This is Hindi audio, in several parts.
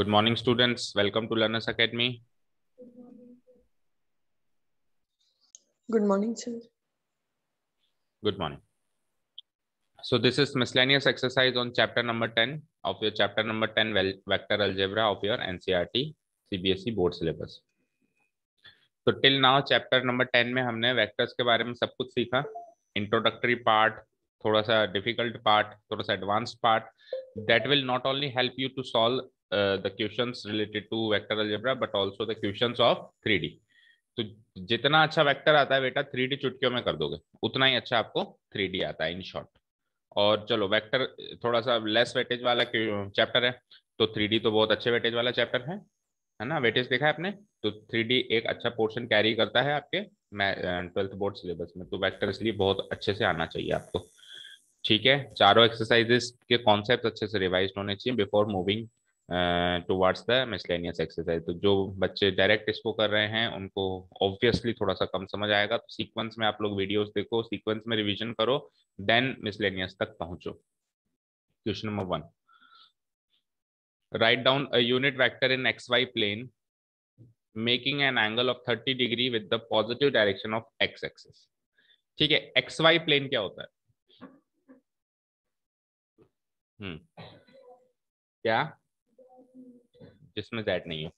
Good morning, students. Welcome to Learners Academy. Good morning, sir. Good morning. So this is miscellaneous exercise on chapter number 10 of your chapter number 10 vector algebra of your NCRT CBSE board syllabus. तो टिल नाउ चैप्टर नंबर 10 में हमने वेक्टर्स के बारे में सब कुछ सीखा इंट्रोडक्टरी पार्ट थोड़ा सा डिफिकल्ट पार्ट थोड़ा सा advance part that will not only help you to solve the questions related to vector algebra but also the questions of three तो जितना अच्छा वेक्टर आता है बेटा थ्री डी चुटकियों में कर दोगे उतना ही अच्छा आपको थ्री डी आता है इन शॉर्ट और चलो वैक्टर थोड़ा सा लेस वेटेज वाला चैप्टर है तो थ्री डी तो बहुत अच्छे वेटेज वाला चैप्टर है है ना वेटेज देखा है आपने तो थ्री डी एक अच्छा पोर्शन कैरी करता है आपके ट्वेल्थ बोर्ड सिलेबस में तो वेक्टर इसलिए बहुत अच्छे से आना चाहिए आपको ठीक है चारों एक्सरसाइजेस के कॉन्सेप्ट अच्छे से रिवाइज होने चाहिए before moving towards the miscellaneous exercise तो जो बच्चे डायरेक्ट इसको कर रहे हैं उनको ऑब्वियसली थोड़ा सा कम समझ आएगा तो सीक्वेंस में आप लोग वीडियोस देखो सीक्वेंस में रिवीजन करो देन मिसलेनियस तक पहुंचो question number one write down a unit vector in X Y plane making an angle of thirty degree with the positive direction of X axis ठीक है एक्स वाई प्लेन क्या होता है हम्म क्या जिसमें जेड नहीं हो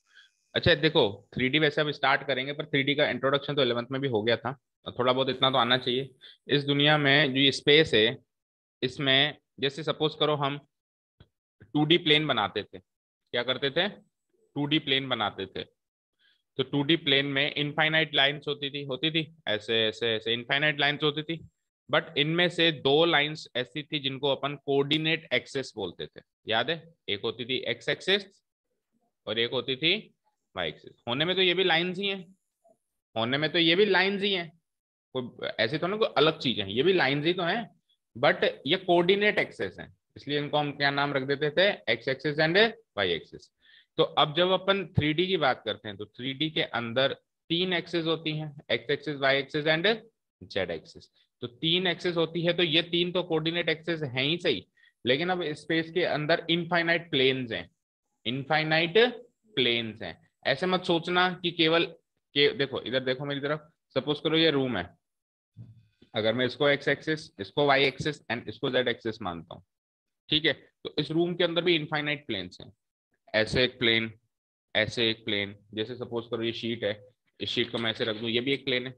अच्छा देखो थ्री वैसे अब स्टार्ट करेंगे पर थ्री का इंट्रोडक्शन तो इलेवंथ में भी हो गया था थोड़ा बहुत इतना तो आना चाहिए इस दुनिया में जो ये स्पेस है इसमें जैसे सपोज करो हम टू प्लेन बनाते थे क्या करते थे टू प्लेन बनाते थे तो टू प्लेन में इनफाइनाइट लाइंस होती थी होती थी ऐसे ऐसे ऐसे इनफाइनाइट लाइंस होती थी बट इनमें से दो लाइंस ऐसी थी जिनको अपन कोऑर्डिनेट एक्सेस बोलते थे याद है एक होती थी एक्स एक्सेस और एक होती थी वाई एक्सिस होने में तो ये भी लाइन्स ही हैं होने में तो ये भी लाइन्स ही हैं कोई ऐसे तो ना कोई अलग चीज है ये भी लाइन्स ही तो हैं बट ये कोऑर्डिनेट एक्सेस हैं इसलिए इनको हम क्या नाम रख देते थे X axis and Y axis तो अब जब अपन थ्री की बात करते हैं तो थ्री के अंदर तीन एक्सेस होती हैं X axis Y axis and Z axis तो तीन एक्सेस होती है तो ये तीन तो कोऑर्डिनेट एक्सेस हैं ही सही लेकिन अब स्पेस के अंदर इनफाइनाइट प्लेन्स हैं इनफाइनाइट प्लेन्स हैं ऐसे मत सोचना कि केवल के देखो इधर देखो मेरी तरफ सपोज करो ये रूम है अगर मैं इसको एक्स एक्सिस इसको वाई एक्सिस एंड इसको जेड एक्सिस मानता हूँ ठीक है तो इस रूम के अंदर भी इनफाइनाइट प्लेन्स हैं ऐसे एक प्लेन ऐसे एक प्लेन जैसे सपोज करो ये शीट है इस शीट को मैं ऐसे रख दूँ ये भी एक प्लेन है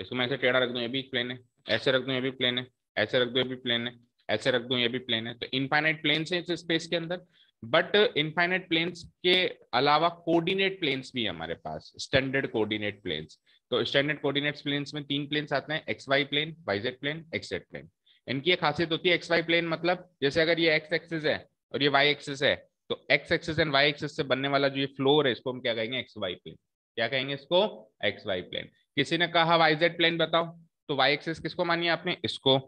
इसको मैं ऐसे टेढ़ा रख दूँ ये भी एक प्लेन है ऐसे रख दूँ ये भी प्लेन है ऐसे रख दूँ ये भी प्लेन है ऐसे रख दूँ ये भी प्लेन है तो इनफाइनाइट प्लेन है इस स्पेस के अंदर बट इनफाइनेट प्लेन्स के अलावा कोऑर्डिनेट प्लेन्स भी है हमारे पास स्टैंडर्ड कोऑर्डिनेट प्लेन्स तो स्टैंडर्ड कोऑर्डिनेट प्लेन्स में तीन प्लेन्स आते हैं X Y plane Y Z plane X Z plane इनकी एक खासियत होती है एक्स वाई प्लेन मतलब जैसे अगर ये एक्स एक्सिस है और ये वाई एक्सिस है तो X axis and Y axis से बनने वाला जो ये फ्लोर है इसको हम क्या कहेंगे एक्स वाई प्लेन क्या कहेंगे इसको एक्स वाई प्लेन किसी ने कहा वाई जेड प्लेन बताओ तो वाई एक्सिस किसको मानिए आपने इसको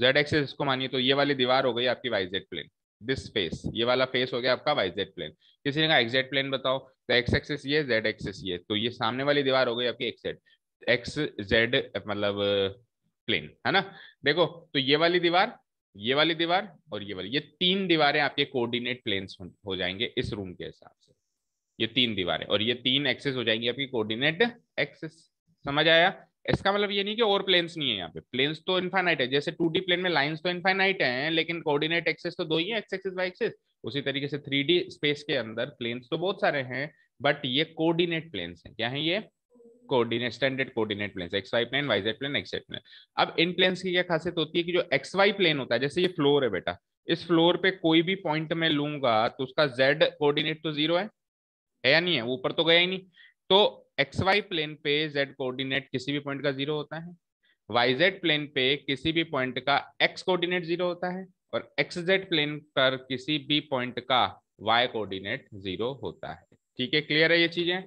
जेड एक्सिस इसको मानिए तो ये वाली दीवार हो गई आपकी Y Z plane this face ये वाला फेस हो गया आपका वाई जेड प्लेन किसी ने कहा एक्जेड प्लेन बताओ तो एक्स एक्सेस ये जेड एक्सेस ये तो ये सामने वाली दीवार हो गई आपकी एक्सेड एक्स जेड मतलब प्लेन है ना देखो तो ये वाली दीवार ये वाली दीवार और ये वाली ये तीन दीवारें आपके कोऑर्डिनेट प्लेन्स हो जाएंगे इस रूम के हिसाब से ये तीन दीवारें और ये तीन एक्सेस हो जाएंगी आपकी कोऑर्डिनेट एक्सेस समझ आया इसका मतलब ये नहीं कि और प्लेन्स नहीं है यहाँ पे प्लेन्स तो इनफाइनाइट है जैसे टू प्लेन में लाइन्स तो इनफाइनाइट है लेकिन कोऑर्डिनेट एक्सेस तो दो ही है एक्स एक्सिस वाई एक्सिस उसी तरीके से थ्री स्पेस के अंदर प्लेन्स तो बहुत सारे हैं बट ये कोऑर्डिनेट प्लेन्स हैं क्या है ये coordinate standard coordinate planes X Y plane Y Z plane X Z plane अब इन प्लेन्स की क्या खासियत होती है कि जो एक्स वाई प्लेन होता है जैसे ये फ्लोर है बेटा इस फ्लोर पे कोई भी पॉइंट में लूंगा तो उसका जेड कोऑर्डिनेट तो जीरो है है या नहीं है ऊपर तो गया ही नहीं तो एक्स वाई प्लेन पे जेड कोऑर्डिनेट किसी भी पॉइंट का जीरो होता है वाई जेड प्लेन पे किसी भी पॉइंट का एक्स कोऑर्डिनेट जीरो होता है और एक्स जेड प्लेन पर किसी भी पॉइंट का वाई कोऑर्डिनेट जीरो होता है ठीक है क्लियर है ये चीजें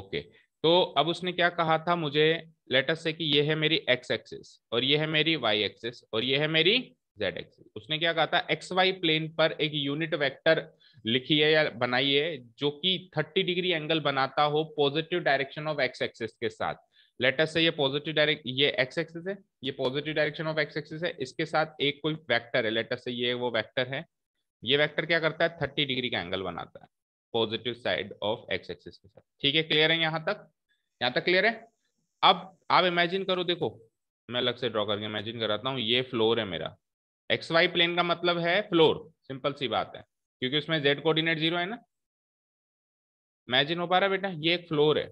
ओके तो अब उसने क्या कहा था मुझे लेटर से कि ये है मेरी एक्स एक्सिस और ये है मेरी वाई एक्सिस और ये है मेरी जेड एक्सिस उसने क्या कहा था एक्स वाई प्लेन पर एक यूनिट वेक्टर लिखिए या बनाइए जो कि 30 डिग्री एंगल बनाता हो positive direction of x axis के साथ लेटर से ये पॉजिटिव डायरेक्ट ये एक्स एक्सिस है ये positive direction of x axis है इसके साथ एक कोई वेक्टर है लेटर से ये वो वेक्टर है ये वेक्टर क्या करता है थर्टी डिग्री का एंगल बनाता है positive side of x axis के साथ ठीक है क्लियर है यहाँ तक यहाँ तक क्लियर है अब आप इमेजिन करो देखो मैं अलग से ड्रॉ करके इमेजिन कराता हूँ ये फ्लोर है मेरा एक्स वाई प्लेन का मतलब है फ्लोर सिंपल सी बात है क्योंकि उसमें जेड कोऑर्डिनेट जीरो है ना इमेजिन हो पा रहा बेटा ये एक फ्लोर है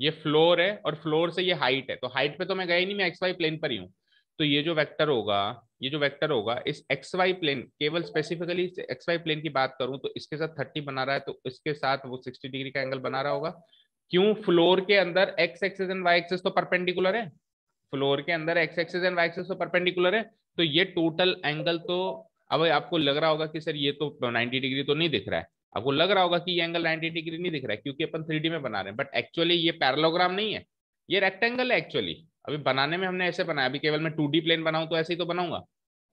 ये फ्लोर है और फ्लोर से ये हाइट है तो हाइट पे तो मैं गया ही नहीं मैं एक्स वाई प्लेन पर ही हूँ तो ये जो वेक्टर होगा ये जो वेक्टर होगा इस एक्स वाई प्लेन केवल स्पेसिफिकली एक्स वाई प्लेन की बात करूं तो इसके साथ थर्टी बना रहा है तो इसके साथ वो सिक्सटी डिग्री का एंगल बना रहा होगा क्यों फ्लोर के अंदर x axis and Y axis तो परपेंडिकुलर है फ्लोर के अंदर x axis and Y axis तो परपेंडिकुलर है तो ये टोटल एंगल तो अब आपको लग रहा होगा कि सर ये तो 90 डिग्री तो नहीं दिख रहा है आपको लग रहा होगा कि ये एंगल 90 डिग्री नहीं दिख रहा है क्योंकि अपन थ्री में बना रहे हैं बट एक्चुअली ये पैरलोग्राम नहीं है ये रेक्टेंगल है एक्चुअली अभी बनाने में हमने ऐसे बनाया अभी केवल मैं टू प्लेन बनाऊं तो ऐसे ही तो बनाऊंगा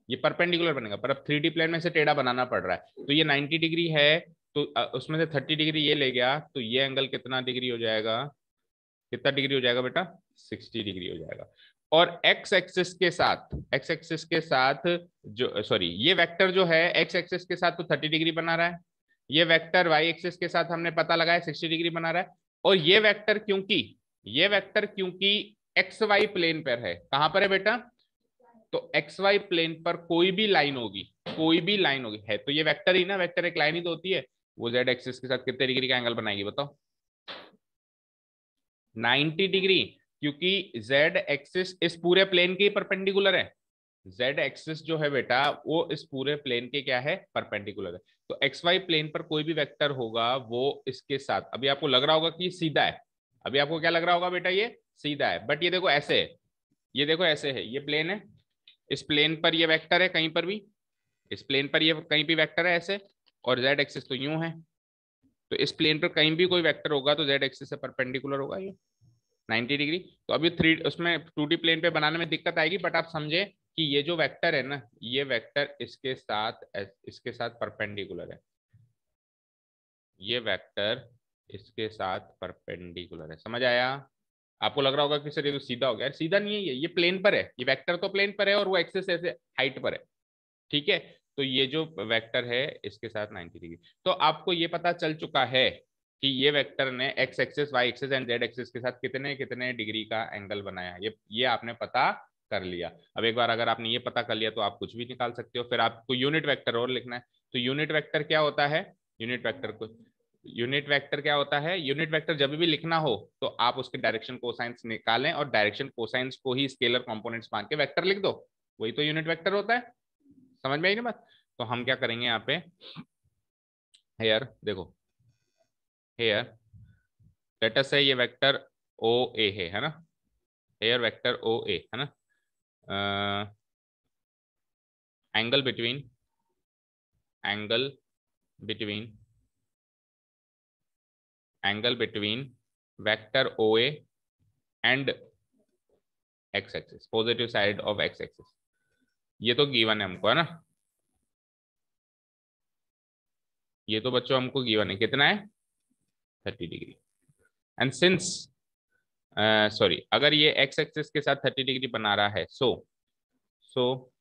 ये परपेंडिकुलर बनेगा पर अब थ्री प्लेन में से टेढ़ा बनाना पड़ रहा है तो ये नाइन्टी डिग्री है तो उसमें से थर्टी डिग्री ये ले गया तो ये एंगल कितना डिग्री हो जाएगा कितना डिग्री हो जाएगा बेटा सिक्सटी डिग्री हो जाएगा और एक्स एक्सिस के साथ एक्स एक्सिस के साथ जो सॉरी ये वेक्टर जो है एक्स एक्सिस के साथ तो 30 डिग्री बना रहा है ये वेक्टर वाई एक्सिस के साथ हमने पता लगाया 60 डिग्री बना रहा है और ये वेक्टर क्योंकि ये वेक्टर क्योंकि एक्स वाई प्लेन पर है कहां पर है बेटा तो एक्स वाई प्लेन पर कोई भी लाइन होगी कोई भी लाइन होगी है तो ये वेक्टर ही ना वेक्टर एक लाइन ही तो होती है वो जेड एक्सिस के साथ कितने डिग्री का एंगल बनाएगी बताओ 90 डिग्री क्योंकि z एक्सिस इस पूरे प्लेन के परपेंडिकुलर है z एक्सिस जो है बेटा वो इस पूरे प्लेन के क्या है परपेंडिकुलर है तो एक्स वाई प्लेन पर कोई भी वेक्टर होगा वो इसके साथ अभी आपको लग रहा होगा कि सीधा है अभी आपको क्या लग रहा होगा बेटा ये सीधा है बट ये देखो ऐसे है ये देखो ऐसे है ये प्लेन है इस प्लेन पर ये वेक्टर है कहीं पर भी इस प्लेन पर ये कहीं भी वेक्टर है ऐसे और जेड एक्सिस तो यूं है तो इस प्लेन पर कहीं भी कोई वेक्टर होगा तो जेड एक्सिस से परपेंडिकुलर होगा ये 90 डिग्री तो अभी थ्री उसमें टू प्लेन पे बनाने में दिक्कत आएगी बट आप समझे कि ये जो वेक्टर है ना ये वेक्टर इसके साथ इसके साथ परपेंडिकुलर है ये वेक्टर इसके साथ परपेंडिकुलर है समझ आया आपको लग रहा होगा कि सर ये तो सीधा हो गया सीधा नहीं है ये ये प्लेन पर है ये वेक्टर तो प्लेन पर है और वो एक्सेस ऐसे हाइट पर है ठीक है तो ये जो वेक्टर है इसके साथ 90 डिग्री तो आपको ये पता चल चुका है कि ये वेक्टर ने x axis Y axis and Z axis के साथ कितने कितने डिग्री का एंगल बनाया ये ये आपने पता कर लिया अब एक बार अगर आपने ये पता कर लिया तो आप कुछ भी निकाल सकते हो फिर आपको यूनिट वेक्टर और लिखना है तो यूनिट वेक्टर क्या होता है यूनिट वेक्टर को यूनिट वेक्टर क्या होता है यूनिट वेक्टर जब भी लिखना हो तो आप उसके डायरेक्शन कोसाइंस निकालें और डायरेक्शन कोसाइंस को ही स्केलर कंपोनेंट्स मान के वेक्टर लिख दो वही तो यूनिट वेक्टर होता है समझ में आई ना बात तो हम क्या करेंगे यहाँ पे यार देखो हेयर लेटस है ये वैक्टर ओ ए है ना हेयर वैक्टर ओ ए है ना angle between angle between angle between vector O A and x axis positive side of x axis ये तो गीवन है हमको है ना ये तो बच्चों हमको गीवन है कितना है thirty degree and since sorry अगर ये एक्स एक्सिस के साथ थर्टी डिग्री बना रहा है सो so, सो so,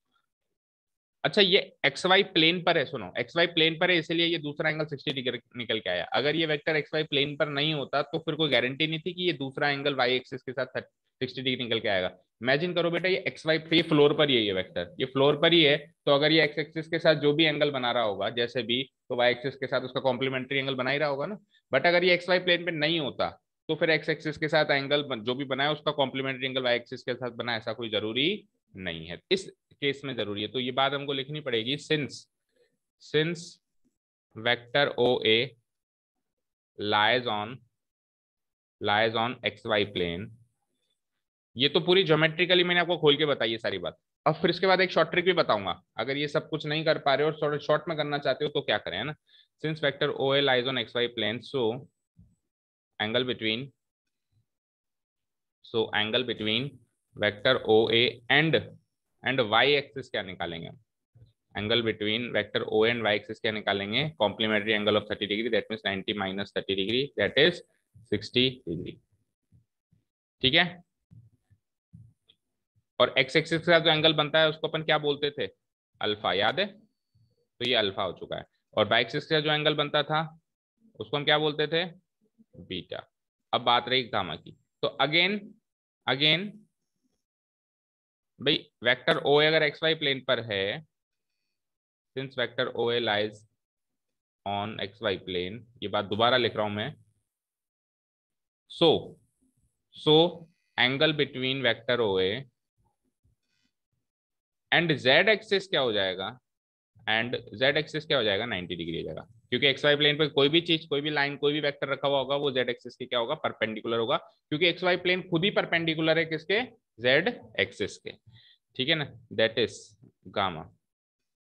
अच्छा ये एक्स वाई प्लेन पर है सुनो एक्स वाई प्लेन पर है इसलिए ये दूसरा एंगल 60 डिग्री निकल के आया अगर ये वेक्टर एक्स वाई प्लेन पर नहीं होता तो फिर कोई गारंटी नहीं थी कि ये दूसरा एंगल वाई एक्सिस के साथ सिक्सटी डिग्री निकल के आएगा इमेजिन करो बेटा ये एक्स वाई ये फ्लोर पर ही है ये वेक्टर ये फ्लोर पर ही है तो अगर ये एक्स एक्सिस के साथ जो भी एंगल बना रहा होगा जैसे भी तो वाई एक्सिस के साथ उसका कॉम्प्लीमेंट्री एंगल बना ही रहा होगा ना बट अगर ये एक्स वाई प्लेन पे नहीं होता तो फिर एक्स एक्सिस के साथ एंगल जो भी बनाया उसका कॉम्प्लीमेंट्री एंगल वाई एक्सिस के साथ बना ऐसा कोई जरूरी नहीं है इस केस में जरूरी है तो ये बात हमको लिखनी पड़ेगी since since vector O A lies on lies on x Y plane ये तो पूरी ज्योमेट्रिकली मैंने आपको खोल के बताई है सारी बात अब फिर इसके बाद एक शॉर्ट ट्रिक भी बताऊंगा अगर ये सब कुछ नहीं कर पा रहे हो और शॉर्ट में करना चाहते हो तो क्या करें है ना Since vector OA lies on xy plane, so angle between so angle between vector OA and and y axis क्या निकालेंगे Angle between vector O and Y axis क्या निकालेंगे Complementary angle of 30 degree, that means 90 minus 30 degree, that is 60 degree. ठीक है और x एक्सिस का जो एंगल बनता है उसको अपन क्या बोलते थे अल्फा याद है तो ये अल्फा हो चुका है और बाइक से जो एंगल बनता था उसको हम क्या बोलते थे बीटा अब बात रही गामा की तो अगेन अगेन भाई वेक्टर ओ अगर एक्स वाई प्लेन पर है since vector O A lies on x Y plane ये बात दोबारा लिख रहा हूं मैं so so angle between vector O A and z axis क्या हो जाएगा एंड जेड एक्सिस क्या हो जाएगा 90 डिग्री हो जाएगा क्योंकि एक्स वाई प्लेन पर कोई भी चीज कोई भी लाइन कोई भी वेक्टर रखा हुआ होगा वो जेड एक्सिस के क्या होगा परपेंडिकुलर होगा क्योंकि एक्स वाई प्लेन खुद ही परपेंडिकुलर है किसके जेड एक्सिस के ठीक है ना that is gamma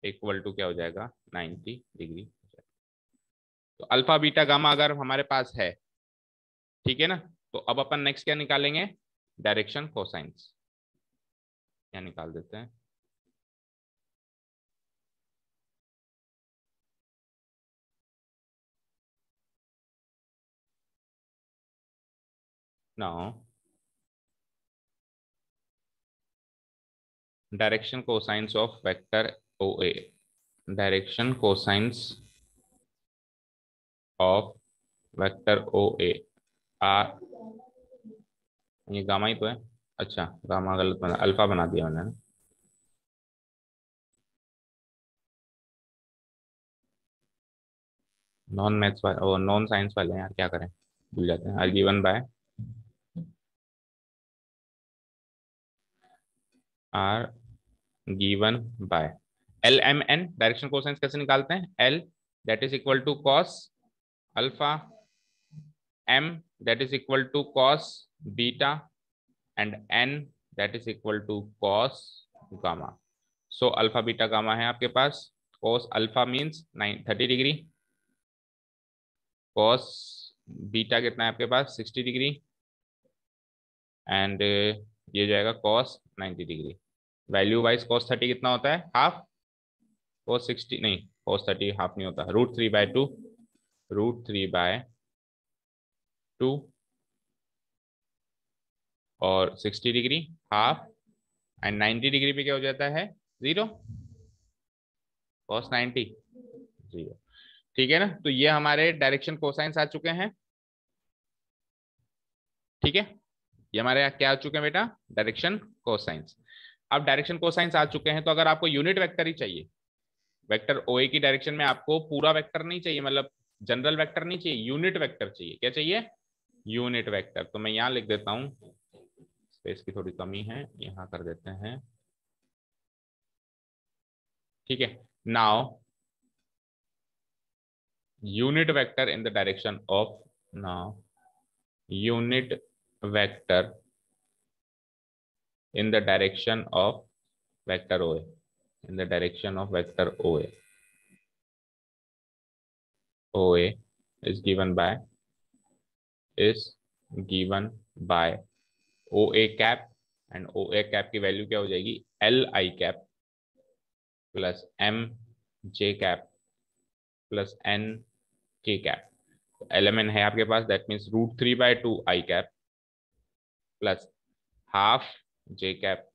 equal to क्या हो जाएगा 90 डिग्री तो अल्फा बीटा गामा अगर हमारे पास है ठीक है ना तो अब अपन नेक्स्ट क्या निकालेंगे डायरेक्शन कोसाइंस क्या निकाल देते हैं Now, direction cosines of vector OA. Direction cosines of vector OA r ये गामा ही तो है अच्छा गामा गलत बना अल्फा बना दिया मैंने नॉन मैथ्स वाले नॉन साइंस वाले यार क्या करें भूल जाते हैं r given by r given by l m n direction cosines कैसे निकालते हैं l that is equal to cos alpha m that is equal to cos beta and n that is equal to cos gamma so alpha beta gamma है आपके पास cos alpha means nine thirty degree cos beta कितना है आपके पास सिक्सटी डिग्री एंड ये जाएगा cos ninety degree value wise cos thirty कितना होता है हाफ कॉस सिक्सटी नहीं कॉस थर्टी हाफ नहीं होता root three by two root three by two और sixty degree half and ninety degree पे क्या हो जाता है जीरो कॉस नाइन्टी जीरो ठीक है ना तो ये हमारे डायरेक्शन कोसाइंस आ चुके हैं ठीक है ये हमारे यहाँ क्या आ चुके हैं बेटा डायरेक्शन कोसाइंस अब डायरेक्शन साइंस आ चुके हैं तो अगर आपको यूनिट वैक्टर ही चाहिए वैक्टर ओ की डायरेक्शन में आपको पूरा वैक्टर नहीं चाहिए मतलब जनरल वैक्टर नहीं चाहिए यूनिट वैक्टर चाहिए क्या चाहिए यूनिट वैक्टर तो मैं यहाँ लिख देता हूँ स्पेस की थोड़ी कमी है यहाँ कर देते हैं ठीक है now unit vector in the direction of now unit vector in the direction of vector OA. In the direction of vector OA. OA is given by is given by OA cap and O A cap की वैल्यू क्या हो जाएगी l i cap plus m j cap plus n k cap element है आपके पास that means root three by two I cap plus half j cap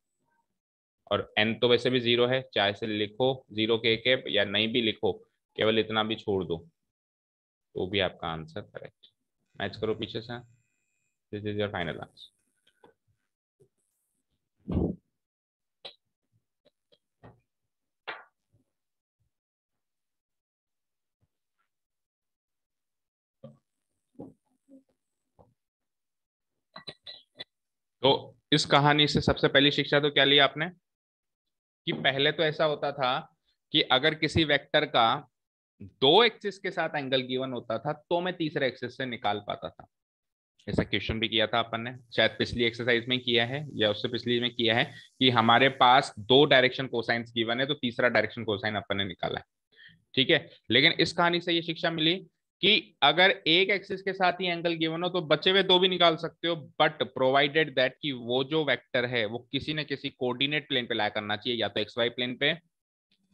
और एन तो वैसे भी जीरो है चाहे से लिखो जीरो के कैप या नहीं भी लिखो केवल इतना भी छोड़ दो तो भी आपका आंसर करेक्ट मैच करो पीछे से this is your final answer तो इस कहानी से सबसे पहली शिक्षा तो क्या लिया आपने कि पहले तो ऐसा होता था कि अगर किसी वेक्टर का दो एक्सिस के साथ एंगल गिवन होता था तो मैं तीसरे एक्सिस से निकाल पाता था ऐसा क्वेश्चन भी किया था अपन ने शायद पिछली एक्सरसाइज में किया है या उससे पिछली में किया है कि हमारे पास दो डायरेक्शन कोसाइंस गिवन है तो तीसरा डायरेक्शन कोसाइन अपन ने निकाला है ठीक है लेकिन इस कहानी से ये शिक्षा मिली कि अगर एक एक्सिस के साथ ही एंगल गिवन हो तो बचे हुए दो भी निकाल सकते हो बट प्रोवाइडेड दैट कि वो जो वेक्टर है वो किसी न किसी कोऑर्डिनेट प्लेन पे लाया करना चाहिए या तो एक्स वाई प्लेन पे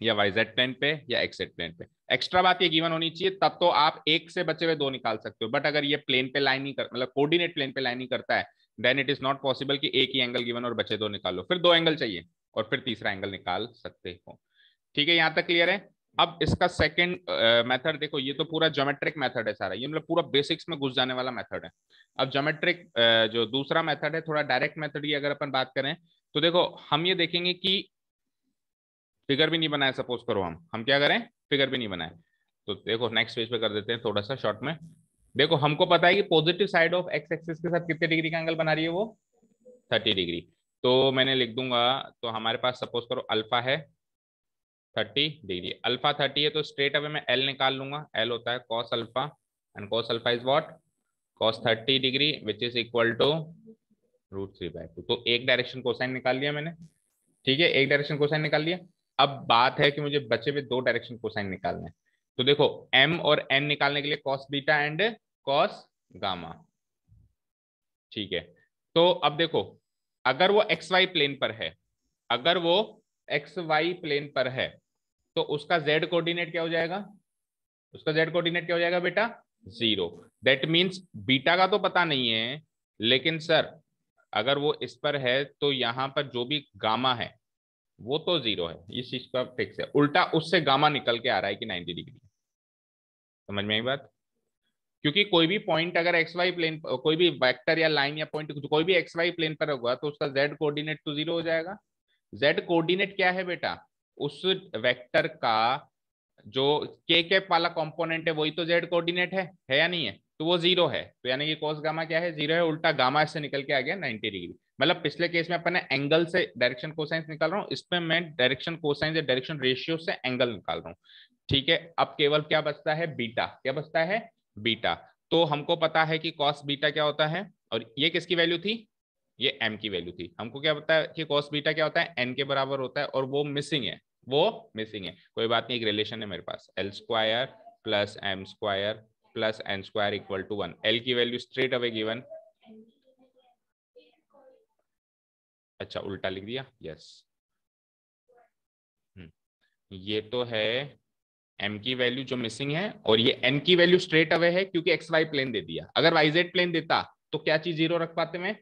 या वाई जेड प्लेन पे या एक्स जेड प्लेन पे एक्स्ट्रा बात ये गिवन होनी चाहिए तब तो आप एक से बचे हुए दो निकाल सकते हो बट अगर ये प्लेन पे लाइन नहीं कर मतलब कोऑर्डिनेट प्लेन पे लाइन नहीं करता है then it is not possible कि एक ही एंगल गिवन और बचे दो निकालो फिर दो एंगल चाहिए और फिर तीसरा एंगल निकाल सकते हो ठीक है यहां तक क्लियर है अब इसका सेकेंड मेथड देखो ये तो पूरा ज्योमेट्रिक मेथड है सारा ये मतलब पूरा बेसिक्स में घुस जाने वाला मेथड है अब ज्योमेट्रिक uh, जो दूसरा मेथड है थोड़ा डायरेक्ट मेथड की अगर अपन बात करें तो देखो हम ये देखेंगे कि फिगर भी नहीं बनाए सपोज करो हम हम क्या करें फिगर भी नहीं बनाए तो देखो नेक्स्ट पेज पे कर देते हैं थोड़ा सा शॉर्ट में देखो हमको पता है कि positive side of x axis के साथ कितने डिग्री का एंगल बना रही है वो थर्टी डिग्री तो मैंने लिख दूंगा तो हमारे पास सपोज करो अल्फा है थर्टी डिग्री अल्फा थर्टी है तो स्ट्रेट अवे मैं एल निकाल लूंगा एल होता है cos alpha and cos alpha is what cos thirty degree which is equal to root three by two तो एक डायरेक्शन कोसाइन निकाल लिया मैंने ठीक है एक डायरेक्शन कोसाइन निकाल लिया अब बात है कि मुझे बचे हुए दो डायरेक्शन कोसाइन निकालने हैं तो देखो m और n निकालने के लिए cos beta and cos gamma ठीक है तो अब देखो अगर वो एक्स वाई प्लेन पर है अगर वो एक्स वाई प्लेन पर है तो उसका जेड कोऑर्डिनेट क्या हो जाएगा उसका जेड कोऑर्डिनेट क्या हो जाएगा बेटा जीरो दैट मीन्स बीटा का तो पता नहीं है लेकिन सर अगर वो इस पर है तो यहां पर जो भी गामा है वो तो जीरो है ये चीज का फिक्स है उल्टा उससे गामा निकल के आ रहा है कि नाइनटी डिग्री समझ में आई बात क्योंकि कोई भी पॉइंट अगर एक्स वाई प्लेन कोई भी वेक्टर या लाइन या पॉइंट कोई भी एक्स वाई प्लेन पर होगा तो उसका जेड कोऑर्डिनेट तो जीरो हो जाएगा जेड कोऑर्डिनेट क्या है बेटा उस वेक्टर का जो के के वाला कंपोनेंट है वही तो जेड कोऑर्डिनेट है है या नहीं है तो वो जीरो है तो यानी कि कोस गामा क्या है जीरो है उल्टा गामा से निकल के आ गया नाइनटी डिग्री मतलब पिछले केस में अपने एंगल से डायरेक्शन कोसाइंस निकाल रहा हूँ इसमें मैं डायरेक्शन कोसाइंस या डायरेक्शन रेशियो से एंगल निकाल रहा हूँ ठीक है अब केवल क्या बचता है बीटा क्या बचता है बीटा तो हमको पता है कि कॉस बीटा क्या होता है और ये किसकी वैल्यू थी ये एम की वैल्यू थी हमको क्या पता है कि कॉस बीटा क्या होता है एन के बराबर होता है और वो मिसिंग है वो मिसिंग है कोई बात नहीं एक रिलेशन है मेरे पास l square plus m square plus n square equal to one l की वैल्यू स्ट्रेट अवे गिवन अच्छा उल्टा लिख दिया यस हम्म। ये तो है एम की वैल्यू जो मिसिंग है और ये एन की वैल्यू स्ट्रेट अवे है क्योंकि एक्स वाई प्लेन दे दिया अगर वाई जेड प्लेन देता तो क्या चीज जीरो रख पाते मैं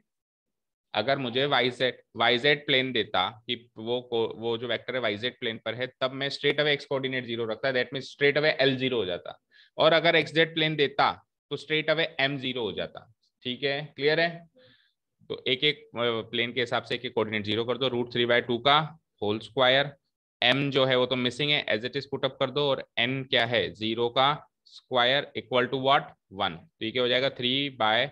अगर मुझे वाईजेड वाईजेड प्लेन देता कि वो वो जो वेक्टर है वाईजेड प्लेन पर है तब मैं straight away x coordinate zero रखता that mean straight away l zero हो जाता और अगर एक्सजेड प्लेन देता तो स्ट्रेट अवे एम जीरो हो जाता ठीक है क्लियर है तो एक एक प्लेन के हिसाब से एक एक कोऑर्डिनेट जीरो कर दो रूट थ्री बाय टू का होल स्क्वायर एम जो है वो तो मिसिंग है एज इट इज पुटअप कर दो और एन क्या है जीरो का square equal to what one तो ये क्या हो जाएगा three by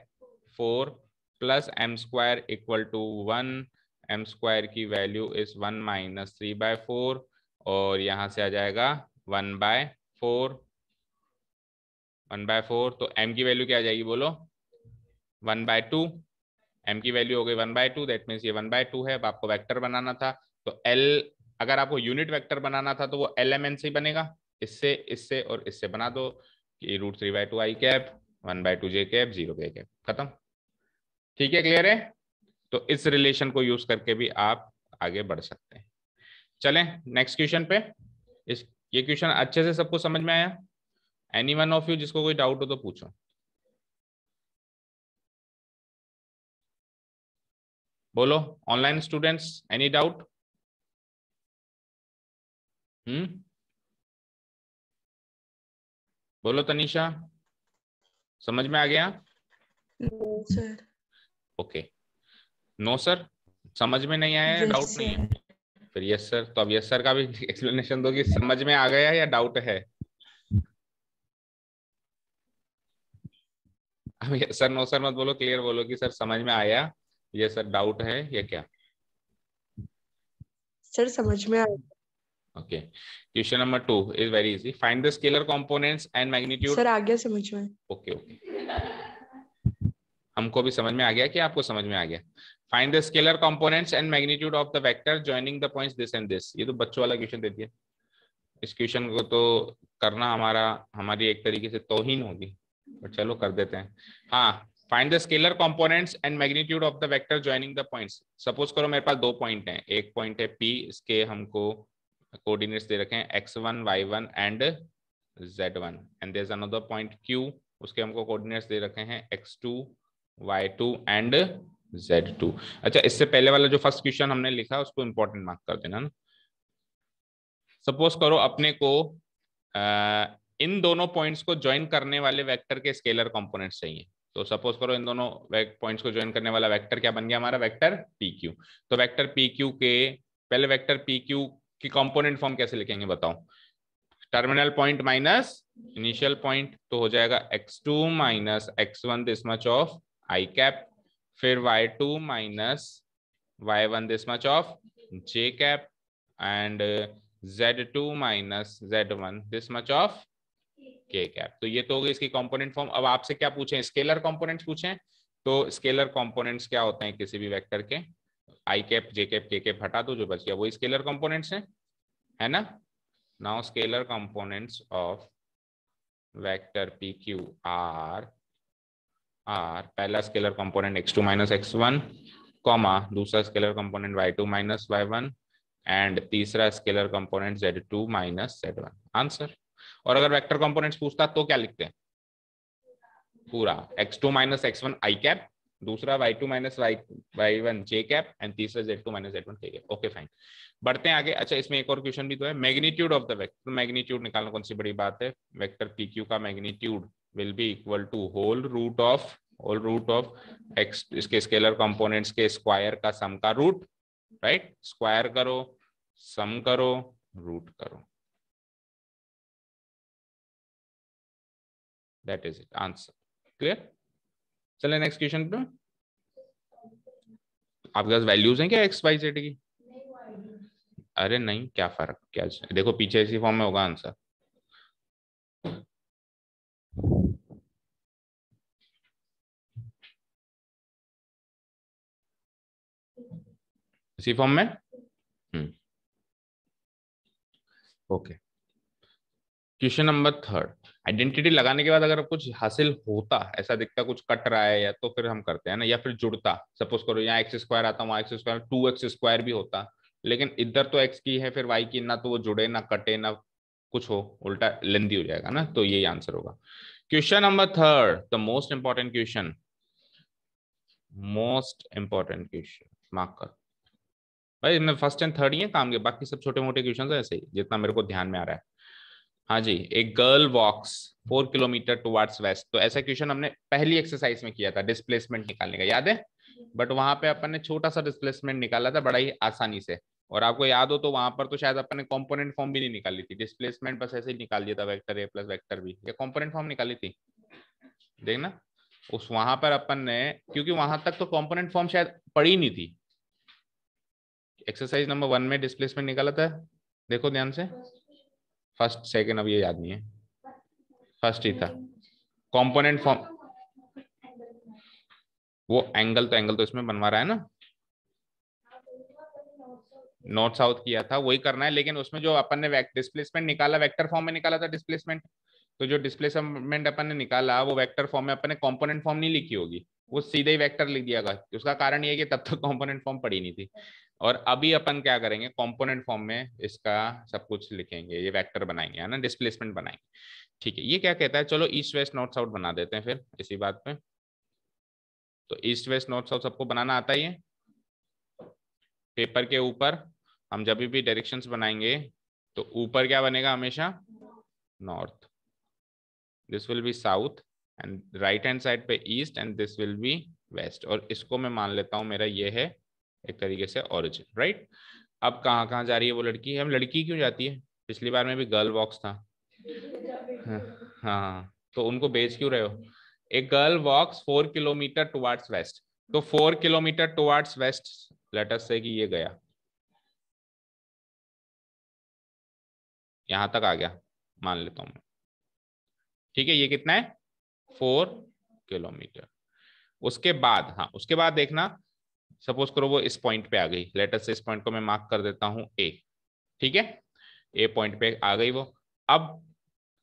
four plus m square equal to one m square की value is one minus three by four और यहां से आ जाएगा one by four one by four तो एम की वैल्यू क्या आ जाएगी बोलो वन बाय टू एम की वैल्यू हो गई one by two that means ये वन बाय टू है अब आपको वेक्टर बनाना था तो एल अगर आपको यूनिट वेक्टर बनाना था तो वो एल एम एन से बनेगा इससे इससे और इससे बना दो कि root three by two I cap one by two J cap zero cap खत्म ठीक है क्लियर है तो इस रिलेशन को यूज करके भी आप आगे बढ़ सकते हैं चले नेक्स्ट क्वेश्चन पे इस ये क्वेश्चन अच्छे से सबको समझ में आया एनी वन ऑफ यू जिसको कोई डाउट हो तो पूछो बोलो online students any doubt hmm बोलो तनिषा समझ में आ गया सर ओके नो सर समझ में नहीं आया डाउट नहीं है फिर यस सर तो अब यस सर का भी एक्सप्लेनेशन दो कि समझ में आ गया या डाउट है अब यस सर नो सर मत बोलो क्लियर बोलो कि सर समझ में आया ये सर डाउट है या क्या सर समझ में आया okay question number two is very easy find the scalar components and magnitude sir आ गया समझ में ओके ओके हमको भी समझ में आ गया कि आपको समझ में आ गया find the scalar components and magnitude of the vector joining the point this and this ये तो बच्चों वाला क्वेश्चन दे दिया इस क्वेश्चन को तो करना हमारा हमारी एक तरीके से तोहिन होगी बट चलो कर देते हैं हाँ find the scalar components and magnitude of the vector joining the point suppose करो मेरे पास दो पॉइंट है एक पॉइंट है पी इसके हमको कोऑर्डिनेट्स दे रखे हैं x one y one and z one and there is another point Q उसके हमको कोऑर्डिनेट्स दे रखे हैं x two y2 two and z अच्छा इससे पहले वाला जो फर्स्ट क्वेश्चन हमने लिखा उसको इंपॉर्टेंट मार्क कर देना ना सपोज करो अपने को आ, इन दोनों पॉइंट्स को ज्वाइन करने वाले वेक्टर के स्केलर कंपोनेंट्स चाहिए तो सपोज करो इन दोनों पॉइंट्स को ज्वाइन करने वाला वेक्टर क्या बन गया हमारा वेक्टर पी तो वेक्टर पी के पहले वेक्टर पी क्यू की कंपोनेंट फॉर्म कैसे लिखेंगे बताओ terminal point minus initial point तो हो जाएगा x2 two minus x one this much of I cap फिर y two minus y one this much of J cap and z two minus z one this much of के कैप तो ये तो हो गई इसकी कंपोनेंट फॉर्म अब आपसे क्या पूछे स्केलर कंपोनेंट्स पूछे तो स्केलर कंपोनेंट्स क्या होते हैं किसी भी वेक्टर के i cap j cap k cap हटा दो जो बच गया वो स्केलर कंपोनेंट्स हैं है ना now scalar components of vector P Q are are पहला scalar component x2 two minus x one comma दूसरा scalar component y2 two minus y one and तीसरा scalar component z2 two minus z one answer और अगर वेक्टर कंपोनेंट्स पूछता तो क्या लिखते हैं पूरा x2 two minus x one i cap दूसरा y2 two minus y y one j cap and तीसरा z2 two minus z one k cap okay fine बढ़ते हैं आगे अच्छा इसमें एक और क्वेश्चन भी तो है magnitude of the vector magnitude निकालना कौन सी बड़ी बात है वेक्टर pq का magnitude will be equal to whole root of whole root of x इसके स्केलर कंपोनेंट्स के स्क्वायर का सम का रूट राइट स्क्वायर करो सम करो रूट करो that is it answer clear चले नेक्स्ट क्वेश्चन पे आपके पास वैल्यूज हैं क्या एक्स वाई जेड की अरे नहीं क्या फर्क क्या देखो पीछे इसी फॉर्म में होगा आंसर इसी फॉर्म में hmm. Okay question number third identity लगाने के बाद अगर कुछ हासिल होता ऐसा दिखता कुछ कट रहा है या तो फिर हम करते हैं ना या फिर जुड़ता सपोज करो यहाँ एक्स स्क्वायर आता वहां x square two x square भी होता लेकिन इधर तो एक्स की है फिर वाई की ना तो वो जुड़े ना कटे ना कुछ हो उल्टा लेंदी हो जाएगा ना तो यही आंसर होगा question number third the most important question most important question mark कर भाई इनमें फर्स्ट एंड थर्ड ही है काम के बाकी सब छोटे मोटे क्वेश्चन ऐसे ही जितना मेरे को ध्यान में आ रहा है हाँ जी एक girl walks four kilometre towards west तो ऐसा क्वेश्चन हमने पहली एक्सरसाइज में किया था डिस्प्लेसमेंट निकालने का याद है बट वहां पे अपन ने छोटा सा डिस्प्लेसमेंट निकाला था बड़ा ही आसानी से और आपको याद हो तो वहां पर तो शायद अपने ने कॉम्पोनेंट फॉर्म भी नहीं निकाली थी डिस्प्लेसमेंट बस ऐसे ही निकाल दिया था vector A plus vector B या कॉम्पोनेंट फॉर्म निकाली थी देखना उस वहां पर अपन ने क्योंकि वहां तक तो कॉम्पोनेंट फॉर्म शायद पड़ी नहीं थी एक्सरसाइज नंबर वन में डिस्प्लेसमेंट निकाला था देखो ध्यान से फर्स्ट सेकेंड अब ये याद नहीं है फर्स्ट ही था कॉम्पोनेंट फॉर्म वो एंगल तो एंगल तो इसमें बनवा रहा है ना नॉर्थ साउथ किया था वही करना है लेकिन उसमें जो अपन ने डिस्प्लेसमेंट निकाला वेक्टर फॉर्म में निकाला था डिस्प्लेसमेंट तो जो डिस्प्लेसमेंट अपन ने निकाला वो वेक्टर फॉर्म में अपन ने कॉम्पोनेंट फॉर्म नहीं लिखी होगी वो सीधे ही वेक्टर लिख दिया गया उसका कारण ये कि तब तक कॉम्पोनेंट फॉर्म पड़ी नहीं थी और अभी अपन क्या करेंगे कॉम्पोनेंट फॉर्म में इसका सब कुछ लिखेंगे ये वैक्टर बनाएंगे है ना डिस्प्लेसमेंट बनाएंगे ठीक है ये क्या कहता है चलो ईस्ट वेस्ट नॉर्थ साउथ बना देते हैं फिर इसी बात पे तो ईस्ट वेस्ट नॉर्थ साउथ सबको बनाना आता ही है पेपर के ऊपर हम जब भी डायरेक्शन बनाएंगे तो ऊपर क्या बनेगा हमेशा north this will be south and right hand side पे east and this will be west और इसको मैं मान लेता हूँ मेरा ये है एक तरीके से ओरिजिन राइट right? अब कहाँ कहाँ जा रही है वो लड़की हम लड़की क्यों जाती है पिछली बार में भी गर्ल वॉक्स था हाँ, हाँ तो उनको बेच क्यों रहे हो a girl walks four kilometre towards west तो four kilometre towards west let's say कि ये गया यहां तक आ गया मान लेता हूँ मैं ठीक है ये कितना है फोर किलोमीटर उसके बाद हाँ उसके बाद देखना सपोज करो वो इस पॉइंट पे आ गई लेटर से इस पॉइंट को मैं मार्क कर देता हूँ ए ठीक है ए पॉइंट पे आ गई वो अब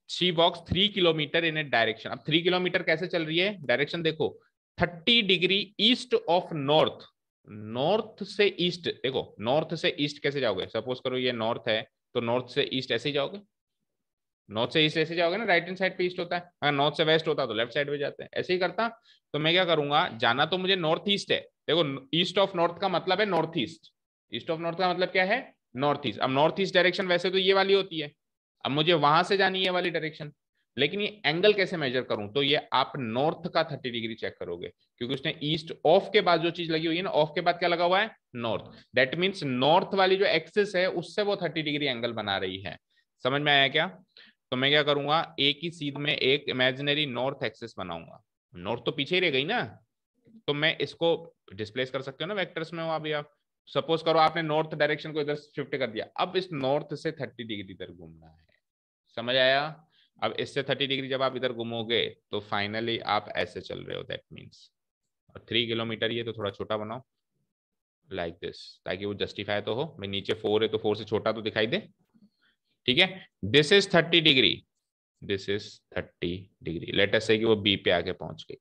she walks three kilometre in a direction अब थ्री किलोमीटर कैसे चल रही है डायरेक्शन देखो thirty degree east of north north से ईस्ट देखो नॉर्थ से ईस्ट कैसे जाओगे सपोज करो ये नॉर्थ है तो नॉर्थ से ईस्ट ऐसे ही जाओगे नॉर्थ से ईस्ट ऐसे जाओगे ना राइट हैंड साइड पे ईस्ट होता है अगर नॉर्थ से वेस्ट होता है तो लेफ्ट साइड पे जाते हैं ऐसे ही करता तो मैं क्या करूंगा जाना तो मुझे नॉर्थ ईस्ट है देखो ईस्ट ऑफ नॉर्थ का मतलब है north east east of north का मतलब क्या है नॉर्थ ईस्ट अब नॉर्थ ईस्ट डायरेक्शन वैसे तो ये वाली होती है अब मुझे वहां से जानी है वाली डायरेक्शन लेकिन ये एंगल कैसे मेजर करूं तो ये आप नॉर्थ का थर्टी डिग्री चेक करोगे क्योंकि उसने ईस्ट ऑफ के बाद जो चीज लगी हुई है ना ऑफ के बाद क्या लगा हुआ है नॉर्थ दैट मीन्स नॉर्थ वाली जो एक्सिस है उससे वो थर्टी डिग्री एंगल बना रही है समझ में आया क्या तो मैं क्या करूंगा एक ही सीध में एक इमेजिनरी नॉर्थ एक्सिस बनाऊंगा नॉर्थ तो पीछे ही रह गई ना तो मैं इसको डिस्प्लेस कर सकते हो ना वेक्टर्स में हो अभी आप सपोज करो आपने नॉर्थ डायरेक्शन को इधर शिफ्ट कर दिया अब इस नॉर्थ से थर्टी डिग्री इधर घूमना है समझ आया अब इससे थर्टी डिग्री जब आप इधर घूमोगे तो फाइनली आप ऐसे चल रहे हो दैट मीन्स और थ्री किलोमीटर ये तो थोड़ा छोटा बनाओ लाइक दिस ताकि वो जस्टिफाई तो हो मैं नीचे फोर है तो फोर से छोटा तो दिखाई दे ठीक है this is thirty degree this is thirty degree latest है कि वो बी पे आके पहुंच गई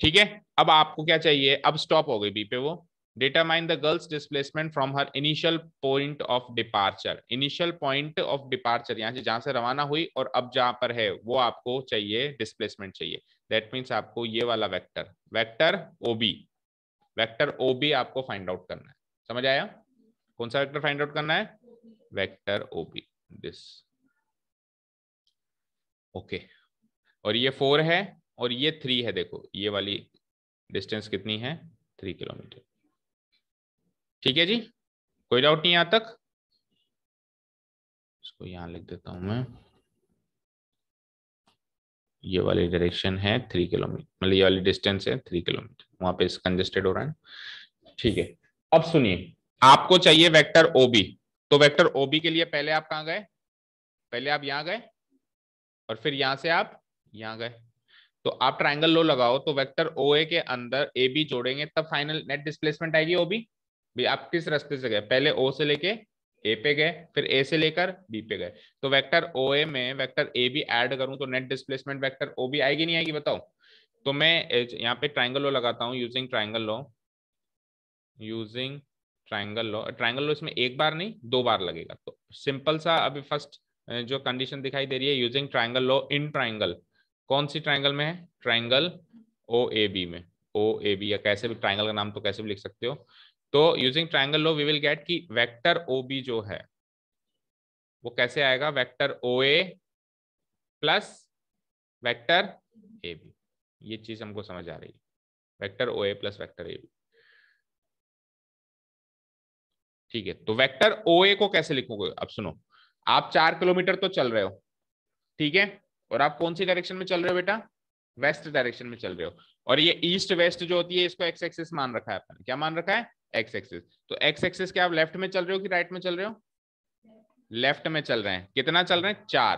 ठीक है अब आपको क्या चाहिए अब स्टॉप हो गई बी पे वो determine the girl's displacement from her initial point of departure initial point of departure यहाँ से जहां से रवाना हुई और अब जहां पर है वो आपको चाहिए डिस्प्लेसमेंट चाहिए दैट मीन्स आपको ये वाला vector vector OB vector OB आपको फाइंड आउट करना है समझ आया कौन सा वैक्टर फाइंड आउट करना है वेक्टर ओबी दिस ओके और ये फोर है और ये थ्री है देखो ये वाली डिस्टेंस कितनी है थ्री किलोमीटर ठीक है जी कोई डाउट नहीं यहां तक इसको यहां लिख देता हूं मैं ये वाली डायरेक्शन है थ्री किलोमीटर मतलब ये वाली डिस्टेंस है थ्री किलोमीटर वहां पे कंजेस्टेड हो रहा है ठीक है अब सुनिए आपको चाहिए वेक्टर ओबी तो वेक्टर ओबी के लिए पहले आप कहाँ गए पहले आप यहां गए और फिर यहां से आप यहां गए तो आप ट्राइंगल लो लगाओ तो वेक्टर ओ के अंदर ए बी जोड़ेंगे तब फाइनल नेट डिस्प्लेसमेंट आएगी ओबी भी आप किस रास्ते से गए पहले ओ से लेके ए पे गए फिर ए से लेकर बी पे गए तो वेक्टर ओ ए में वेक्टर ए भी ऐड करूं तो नेट डिस्प्लेसमेंट वेक्टर ओ भी आएगी नहीं आएगी बताओ तो मैं यहाँ पे ट्राइंगल लो लगाता हूँ using triangle law using triangle law triangle law इसमें एक बार नहीं दो बार लगेगा तो सिंपल सा अभी फर्स्ट जो कंडीशन दिखाई दे रही है यूजिंग ट्राइंगल लो इन ट्राइंगल कौन सी ट्राइंगल में है ट्राइंगल ओ ए बी में ओ ए बी या कैसे भी ट्राइंगल का नाम तो कैसे भी लिख सकते हो तो using triangle law we will get कि वेक्टर ओ बी जो है वो कैसे आएगा vector O A plus vector A B ये चीज हमको समझ आ रही है vector O A plus vector A B ठीक है तो वेक्टर ओ ए को कैसे लिखोगे अब सुनो आप चार किलोमीटर तो चल रहे हो ठीक है और आप कौन सी डायरेक्शन में चल रहे हो बेटा वेस्ट डायरेक्शन में चल रहे हो और ये ईस्ट वेस्ट जो होती है इसको एक्स एक्सिस मान रखा है क्या मान रखा है एक्स एक्सिस तो एक्स एक्सिस क्या आप लेफ्ट में चल रहे हो कि राइट में चल रहे हो लेफ्ट में चल रहे हैं कितना चल रहे हैं चार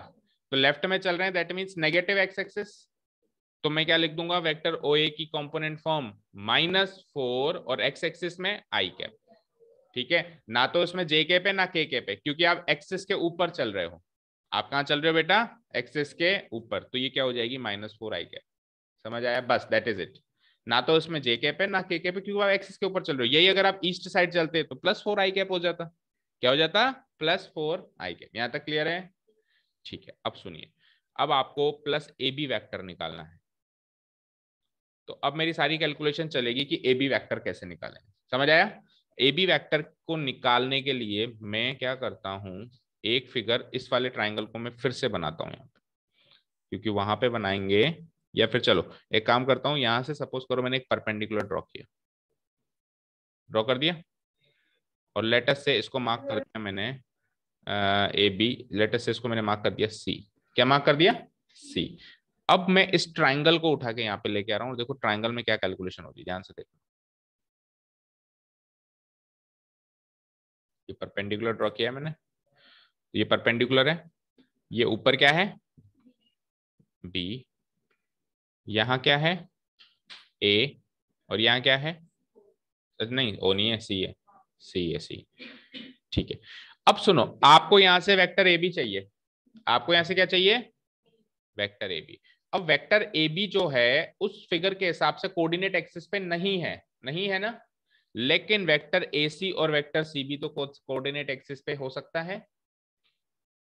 तो लेफ्ट में चल रहे हैं that means negative X axis तो मैं क्या लिख दूंगा वेक्टर ओ ए की कंपोनेंट फॉर्म माइनस फोर और एक्स एक्सिस में आई कैप ठीक है ना तो उसमें जे कैप है ना के कैप है क्योंकि आप एक्सिस के ऊपर चल रहे हो आप कहाँ चल रहे हो बेटा एक्सिस के ऊपर तो ये क्या हो जाएगी माइनस फोर आई कैप समझ आया बस दैट इज इट ना तो इसमें जे कैप है ना के कैप है क्योंकि आप एक्सिस के ऊपर चल रहे हो यही अगर आप ईस्ट साइड चलते तो प्लस फोर आई कैप हो जाता क्या हो जाता प्लस फोर आई कैप यहाँ तक क्लियर है ठीक है अब सुनिए अब आपको प्लस ए बी वैक्टर निकालना है तो अब मेरी सारी कैलकुलेशन चलेगी कि ए बी वैक्टर कैसे निकालें समझ आया ए बी वैक्टर को निकालने के लिए मैं क्या करता हूँ एक फिगर इस वाले ट्राइंगल को मैं फिर से बनाता हूँ यहाँ पे क्योंकि वहां पे बनाएंगे या फिर चलो एक काम करता हूं यहां से सपोज करो मैंने एक परपेंडिकुलर ड्रॉ किया ड्रॉ कर दिया और लेटस से इसको मार्क कर दिया मैंने ए बी लेटस से इसको मैंने मार्क कर दिया सी क्या मार्क कर दिया सी अब मैं इस ट्राइंगल को उठा के यहाँ पे लेके आ रहा हूँ देखो ट्राइंगल में क्या कैलकुलेशन होती है ध्यान से देखो ये परपेंडिकुलर ड्रॉ किया है मैंने ये परपेंडिकुलर है ये ऊपर क्या है बी यहाँ क्या है ए और यहाँ क्या है नहीं ओ नहीं है सी है सी है सी ठीक है अब सुनो आपको यहां से वेक्टर ए बी चाहिए आपको यहां से क्या चाहिए वेक्टर ए बी अब वेक्टर ए बी जो है उस फिगर के हिसाब से कोऑर्डिनेट एक्सिस पे नहीं है नहीं है ना लेकिन वेक्टर ए सी और वेक्टर सी बी तो कोऑर्डिनेट एक्सिस पे हो सकता है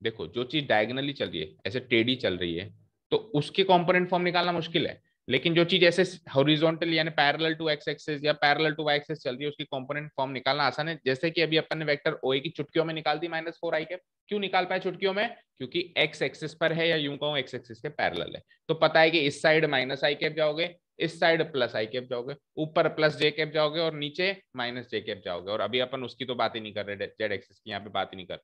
देखो जो चीज डायगनली चल रही है ऐसे टेडी चल रही है तो उसके कंपोनेंट फॉर्म निकालना मुश्किल है लेकिन जो चीज ऐसे हॉरिजॉन्टल यानी पैरेलल टू एक्स एक्सेस या पैरेलल टू वाई एक्सेस चल रही है उसकी कंपोनेंट फॉर्म निकालना आसान है जैसे कि अभी अपन ने वेक्टर ओए की चुटकियों में निकाल दी माइनस फोर आई के क्यों निकाल पाए चुटकियों में क्योंकि एक्स एक्सेस पर है या यूं कहूँ एक्स एक्सेस के पैरल है तो पता है कि इस साइड माइनस आई कैप जाओगे इस साइड प्लस आई कैप जाओगे ऊपर प्लस जे कैप जाओगे और नीचे माइनस जे कैप जाओगे और अभी अपन उसकी तो बात ही नहीं कर रहे जेड एक्सेस की यहाँ पे बात ही नहीं कर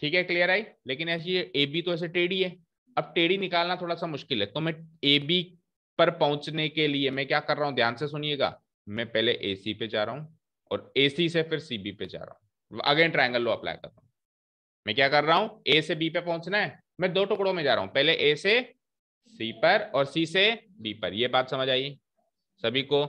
ठीक है क्लियर आई लेकिन ऐसी ए बी तो ऐसे टेढ़ी है अब टेढ़ी निकालना थोड़ा सा मुश्किल है तो मैं ए बी पर पहुंचने के लिए मैं क्या कर रहा हूं ध्यान से सुनिएगा मैं पहले ए सी पे जा रहा हूं और ए सी से फिर सी बी पे जा रहा हूं अगेन ट्राइंगल लो अप्लाई कर रहा हूं मैं क्या कर रहा हूं ए से बी पे पहुंचना है मैं दो टुकड़ों में जा रहा हूं पहले ए से सी पर और सी से बी पर यह बात समझ आई सभी को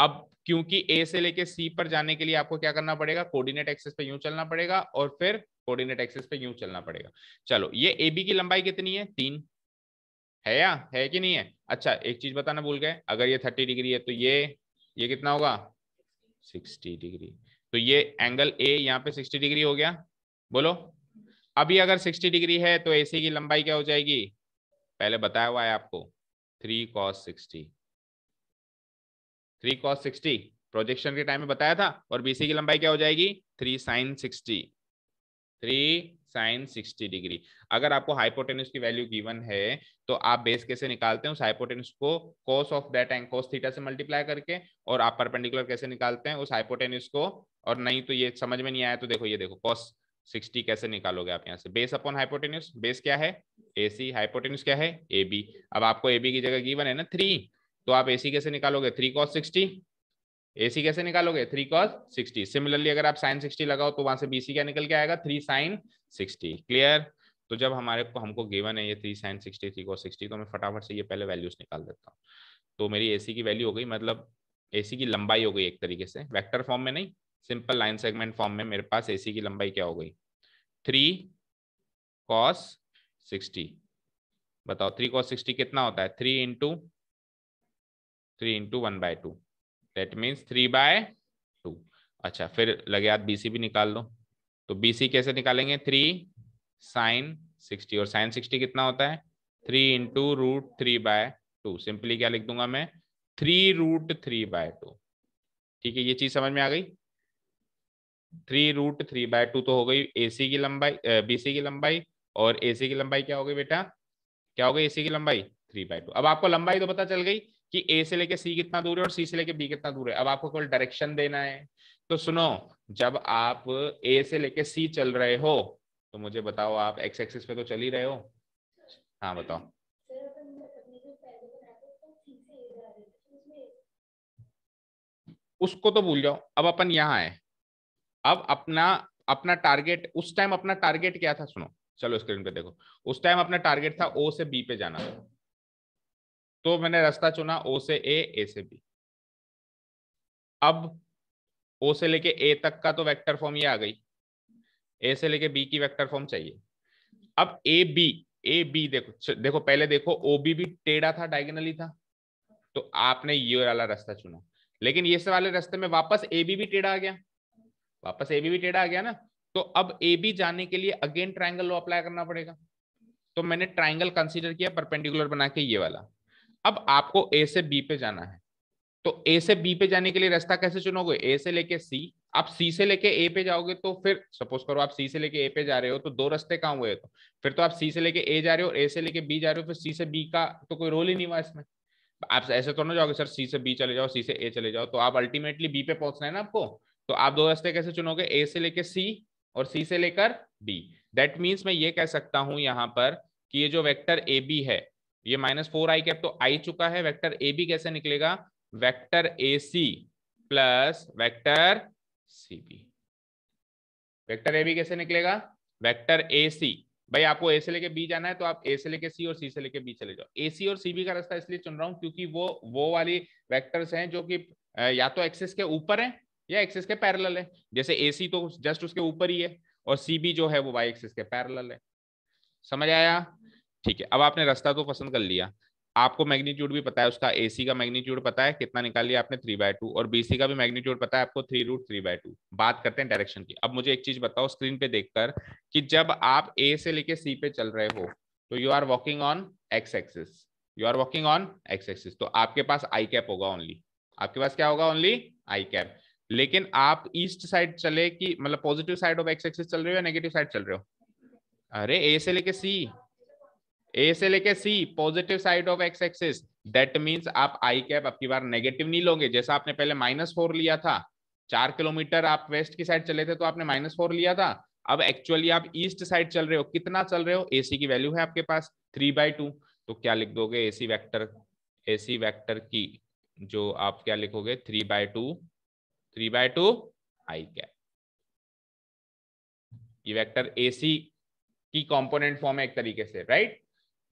अब क्योंकि ए से लेके सी पर जाने के लिए आपको क्या करना पड़ेगा कोऑर्डिनेट एक्सेस पे यूं चलना पड़ेगा और फिर कोऑर्डिनेट एक्सिस पे यूं चलना पड़ेगा चलो ये ए बी की लंबाई कितनी है तीन है या है कि नहीं है अच्छा एक चीज बताना भूल गए अगर ये थर्टी डिग्री है तो ये ये कितना होगा सिक्सटी डिग्री तो ये एंगल ए यहाँ पे सिक्सटी डिग्री हो गया बोलो अभी अगर सिक्सटी डिग्री है तो एसी की लंबाई क्या हो जाएगी पहले बताया हुआ है आपको three cos sixty three cos sixty projection के टाइम में बताया था और बीसी की लंबाई क्या हो जाएगी three sine sixty three sine sixty degree अगर आपको हाइपोटेनस की वैल्यू गिवन है तो आप बेस कैसे निकालते हैं उस हाइपोटेनस को cos of that angle cos theta से मल्टीप्लाई करके और आप परपेंडिकुलर कैसे निकालते हैं उस हाइपोटेनस को और नहीं तो ये समझ में नहीं आया तो देखो ये देखो कॉस 60 कैसे निकालोगे आप यहाँ से बेस अपॉन हाइपोटेन्यूस बेस क्या है ए सी क्या है ए अब आपको ए की जगह गिवन है ना थ्री तो आप ए कैसे निकालोगे थ्री कॉस सिक्सटी एसी कैसे निकालोगे थ्री कॉस सिक्सटी सिमिलरली अगर आप साइन सिक्सटी लगाओ तो वहां से बीसी क्या निकल के आएगा थ्री साइन सिक्सटी क्लियर तो जब हमारे को हमको गिवन है ये three sine sixty three cos sixty तो मैं फटाफट से ये पहले वैल्यूज निकाल देता हूँ तो मेरी एसी की वैल्यू हो गई मतलब एसी की लंबाई हो गई एक तरीके से वैक्टर फॉर्म में नहीं सिंपल लाइन सेगमेंट फॉर्म में मेरे पास एसी की लंबाई क्या हो गई थ्री कॉस सिक्सटी बताओ थ्री कॉस सिक्सटी कितना होता है three into three into one by two that means three by two अच्छा फिर लगे आप बीसी भी निकाल लो तो बीसी कैसे निकालेंगे थ्री साइन सिक्सटी और साइन सिक्सटी कितना होता है three into root three by two simply क्या लिख दूंगा मैं three root three by two ठीक है ये चीज समझ में आ गई three root three by two तो हो गई एसी की लंबाई बीसी की लंबाई और एसी की लंबाई क्या हो गई बेटा क्या हो गई एसी की लंबाई थ्री बाय टू अब आपको लंबाई तो पता चल गई कि ए से लेके सी कितना दूर है और सी से लेके बी कितना दूर है अब आपको केवल डायरेक्शन देना है तो सुनो जब आप ए से लेके सी चल रहे हो तो मुझे बताओ आप एक्स एक्सिस पे तो चल ही रहे हो हाँ बताओ उसको तो भूल जाओ अब अपन यहाँ आए अब अपना अपना टारगेट उस टाइम अपना टारगेट क्या था सुनो चलो स्क्रीन पे देखो उस टाइम अपना टारगेट था ओ से बी पे जाना तो मैंने रास्ता चुना ओ से ए ए से बी अब ओ से लेके ए तक का तो वेक्टर फॉर्म ये आ गई ए से लेके बी की वेक्टर फॉर्म चाहिए अब ए बी ए बी देखो देखो पहले देखो ओ बी भी टेढ़ा था डायगनली था तो आपने ये वाला रास्ता चुना लेकिन ये वाले रास्ते में वापस ए बी भी टेढ़ा आ गया वापस ए बी भी टेढ़ा आ गया ना तो अब ए बी जाने के लिए अगेन ट्राइंगल लो अप्लाई करना पड़ेगा तो मैंने ट्राइंगल कंसीडर किया परपेंडिकुलर बना के ये वाला अब आपको ए से बी पे जाना है तो ए से बी पे जाने के लिए रास्ता कैसे चुनोगे ए से लेके सी आप सी से लेके ए पे जाओगे तो फिर सपोज करो आप सी से लेके ए पे जा रहे हो तो दो रास्ते कहाँ हुए तो फिर तो आप सी से लेके ए जा रहे हो ए से लेके बी जा रहे हो फिर सी से बी का तो कोई रोल ही नहीं हुआ इसमें आप ऐसे तो ना जाओगे सर सी से बी चले जाओ सी से ए चले जाओ तो आप अल्टीमेटली बी पे पहुंचना है ना आपको तो आप दो रास्ते कैसे चुनोगे ए से लेके सी और सी से लेकर बी दैट मीन्स मैं ये कह सकता हूं यहाँ पर कि ये जो वेक्टर ए बी है ये माइनस फोर आई कैप तो आई चुका है वेक्टर ए बी कैसे निकलेगा vector A C plus vector C B vector A B कैसे निकलेगा वेक्टर ए सी भाई आपको ए से लेके बी जाना है तो आप ए से लेके सी और सी से लेके बी चले जाओ ए सी और सी बी का रास्ता इसलिए चुन रहा हूं क्योंकि वो वो वाली वेक्टर्स हैं जो कि या तो एक्सेस के ऊपर हैं या एक्सिस के पैरेलल है जैसे ए सी तो जस्ट उसके ऊपर ही है और सी बी जो है वो वाई एक्सिस के पैरेलल है समझ आया ठीक है अब आपने रास्ता तो पसंद कर लिया आपको मैग्नीट्यूड भी पता है उसका एसी का मैग्नीट्यूड पता है कितना निकाल लिया आपने थ्री बाय टू और बीसी का भी मैग्नीट्यूड पता है आपको three root three by two बात करते हैं डायरेक्शन की अब मुझे एक चीज बताओ स्क्रीन पे देखकर कि जब आप ए से लेके सी पे चल रहे हो तो you are walking on X axis you are walking on X axis तो आपके पास आई कैप होगा ओनली आपके पास क्या होगा ओनली आई कैप लेकिन आप ईस्ट साइड चले कि मतलब positive side of x axis चल रहे हो या नेगेटिव साइड चल रहे हो अरे ए से लेके सी ए से लेके C positive side of x axis that means आप आई कैप आपकी बार नेगेटिव नहीं लोगे जैसा आपने पहले माइनस फोर लिया था चार किलोमीटर आप वेस्ट की साइड चले थे तो आपने माइनस फोर लिया था अब एक्चुअली आप ईस्ट साइड चल रहे हो कितना चल रहे हो एसी की वैल्यू है आपके पास थ्री बाई टू तो क्या लिख दोगे एसी वेक्टर एसी वेक्टर की जो आप क्या लिखोगे three by two three by two I cap ये वेक्टर एसी की कंपोनेंट फॉर्म है एक तरीके से राइट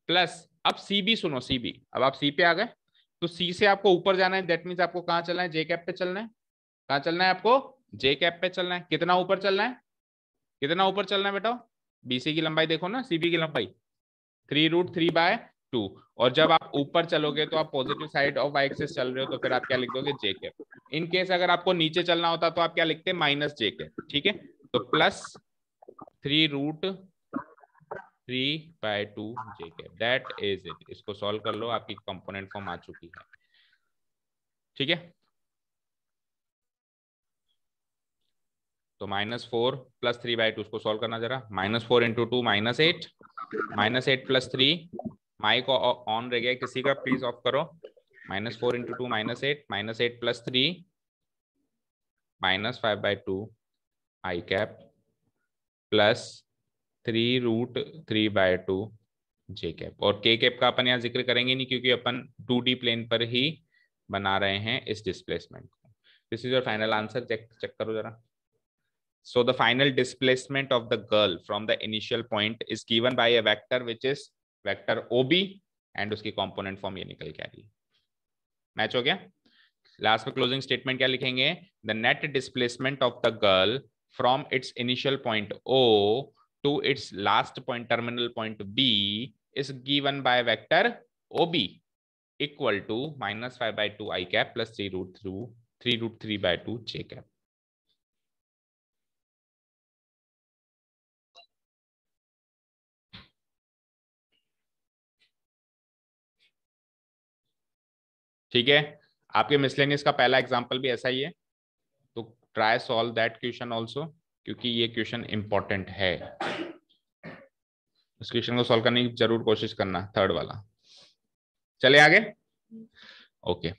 प्लस अब सी बी सुनो सी बी अब आप सी पे आ गए तो सी से आपको ऊपर जाना है दैट मीन्स आपको कहाँ चलना है जे कैप पे चलना है कहाँ चलना है आपको जे कैप पे चलना है कितना ऊपर चलना है कितना ऊपर चलना है बेटा बीसी की लंबाई देखो ना सीबी की लंबाई three root three by two और जब आप ऊपर चलोगे तो आप positive side of Y axes चल रहे हो तो फिर आप क्या लिख दोगे जे कैप इन केस अगर आपको नीचे चलना होता तो आप क्या लिखते माइनस जे कैप ठीक है तो plus three root three by two J K that is it इसको सॉल्व कर लो आपकी कंपोनेंट फॉर्म आ चुकी है ठीक है तो minus four plus three by two उसको सॉल्व करना जरा minus four into two minus eight minus eight plus three mike on रह गया किसी का प्लीज ऑफ करो minus four into two minus eight minus eight plus three minus five by two I cap plus three root three by two J cap और के कैप का अपन यहाँ जिक्र करेंगे नहीं क्योंकि अपन टू डी प्लेन पर ही बना रहे हैं इस डिस्प्लेसमेंट को this is your final answer check check करो जरा so the final displacement of the girl from the initial point is given by a vector which is vector O B and उसकी कॉम्पोनेंट फॉर्म ये निकल के आ रही है मैच हो गया लास्ट में क्लोजिंग स्टेटमेंट क्या लिखेंगे the net displacement of the girl from its initial point O to its last point terminal point B is given by vector OB equal to minus 5 by 2 i cap plus 3 root 3 3 root 3 by 2 j cap. ठीक है आपके मिसलेनियस का पहला एग्जांपल भी ऐसा ही है तो try solve that question also क्योंकि ये क्वेश्चन इंपॉर्टेंट है इस क्वेश्चन को सॉल्व करने की जरूर कोशिश करना थर्ड वाला चले आगे okay okay.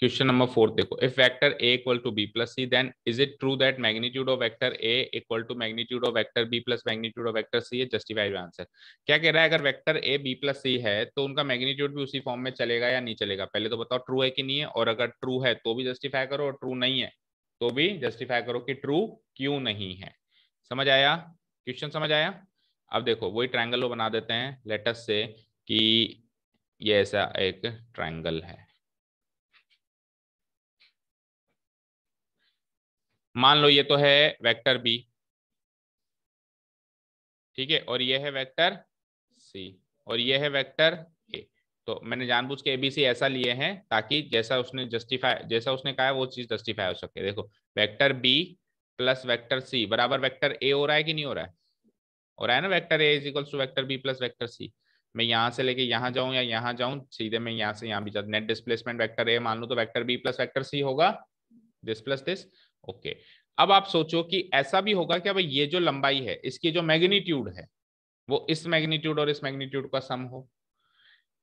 Question number fourth देखो if vector A equal to B plus C then is it true that magnitude of vector A equal to magnitude of vector B plus magnitude of vector C है जस्टिफाइड आंसर क्या कह रहा है अगर vector A B plus C है तो उनका मैग्नीट्यूड भी उसी फॉर्म में चलेगा या नहीं चलेगा पहले तो बताओ ट्रू है कि नहीं है और अगर ट्रू है तो भी जस्टिफाई करो और ट्रू नहीं है तो भी जस्टिफाई करो कि ट्रू क्यों नहीं है समझ आया क्वेश्चन समझ आया अब देखो वही वो बना देते हैं लेटस से कि ये ऐसा एक ट्राइंगल है मान लो ये तो है वेक्टर बी ठीक है और ये है वेक्टर सी और ये है वेक्टर ए तो मैंने जानबूझ के एबीसी ऐसा लिए हैं ताकि जैसा उसने जस्टिफाई जैसा उसने कहा वो चीज जस्टिफाई हो सके देखो vector B plus vector C बराबर वेक्टर ए हो रहा है कि नहीं हो रहा है हो रहा है ना vector A is equal to vector B plus vector C मैं यहाँ से लेके यहाँ जाऊँ या यहाँ जाऊँ सीधे मैं यहाँ से यहाँ भी जाऊँ नेट डिस्प्लेसमेंट वेक्टर ए मान लू तो vector B plus vector C होगा दिस प्लस दिस ओके अब आप सोचो कि ऐसा भी होगा कि अब ये जो लंबाई है इसकी जो मैग्नीट्यूड है वो इस मैग्नीट्यूड और इस मैग्नीट्यूड का सम हो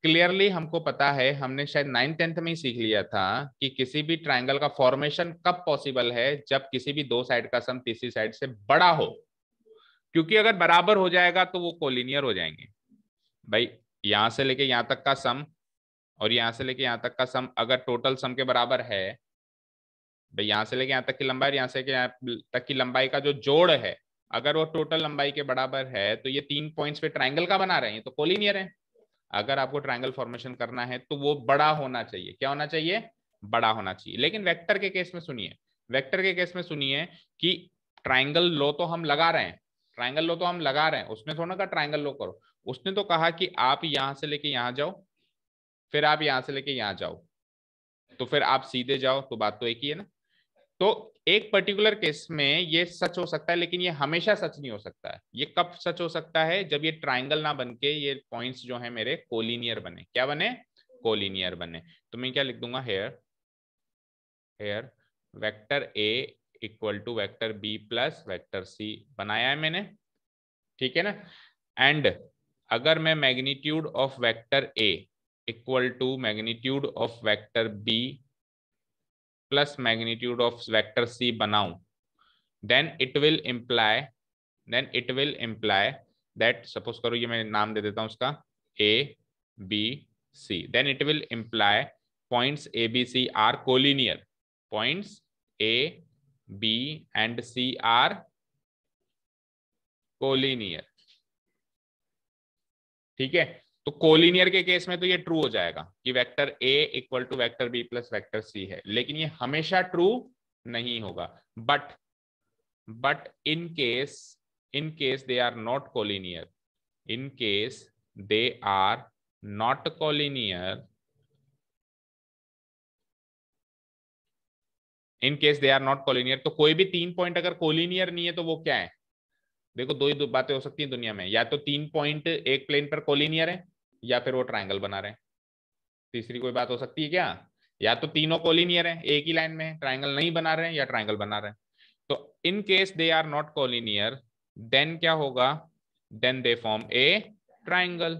क्लियरली हमको पता है हमने शायद नाइन टेंथ में ही सीख लिया था कि किसी भी ट्राइंगल का फॉर्मेशन कब पॉसिबल है जब किसी भी दो साइड का सम तीसरी साइड से बड़ा हो क्योंकि अगर बराबर हो जाएगा तो वो कोलिनियर हो जाएंगे भाई यहां से लेके यहां तक का सम और यहां से लेके यहां तक का सम अगर टोटल सम के बराबर है भाई यहाँ से लेके यहाँ तक की लंबाई यहाँ से यहाँ तक की लंबाई का जो जोड़ है अगर वो टोटल लंबाई के बराबर है तो ये तीन पॉइंट्स पे ट्राइंगल का बना रहे हैं तो कोलिनियर है अगर आपको ट्राइंगल फॉर्मेशन करना है तो वो बड़ा होना चाहिए क्या होना चाहिए बड़ा होना चाहिए लेकिन वेक्टर के केस में सुनिए वेक्टर के केस में सुनिए कि ट्राइंगल लो तो हम लगा रहे हैं ट्राइंगल लो तो हम लगा रहे हैं उसने थोड़ा कहा ट्राइंगल लो करो उसने तो कहा कि आप यहां से लेके यहाँ जाओ फिर आप यहां से लेके यहाँ जाओ तो फिर आप सीधे जाओ तो बात तो एक ही है ना तो एक पर्टिकुलर केस में ये सच हो सकता है लेकिन ये हमेशा सच नहीं हो सकता है ये कब सच हो सकता है जब ये ट्राइंगल ना बन के ये पॉइंट्स जो है मेरे कोलिनियर बने क्या बने कोलिनियर बने तो मैं क्या लिख दूंगा here here vector A equal to vector B plus vector C बनाया है मैंने ठीक है ना एंड अगर मैं magnitude of vector A equal to magnitude of vector B plus magnitude of vector c बनाऊं then it will imply then it will imply that suppose करो ये मैं नाम दे देता हूँ उसका a b c then it will imply points a b c are collinear points a b and c are collinear ठीक है तो कोलिनियर के केस में तो ये ट्रू हो जाएगा कि vector A equal to vector B plus vector C है लेकिन ये हमेशा ट्रू नहीं होगा but but in case in case they are not collinear in case they are not collinear in case they are not collinear तो कोई भी तीन पॉइंट अगर कोलिनियर नहीं है तो वो क्या है देखो दो ही दो बातें हो सकती हैं दुनिया में या तो तीन पॉइंट एक प्लेन पर कोलिनियर है या फिर वो ट्राइंगल बना रहे हैं तीसरी कोई बात हो सकती है क्या या तो तीनों कोलिनियर हैं एक ही लाइन में ट्राइंगल नहीं बना रहे हैं या ट्राइंगल बना रहे हैं तो in case they are not collinear then क्या होगा then they form a triangle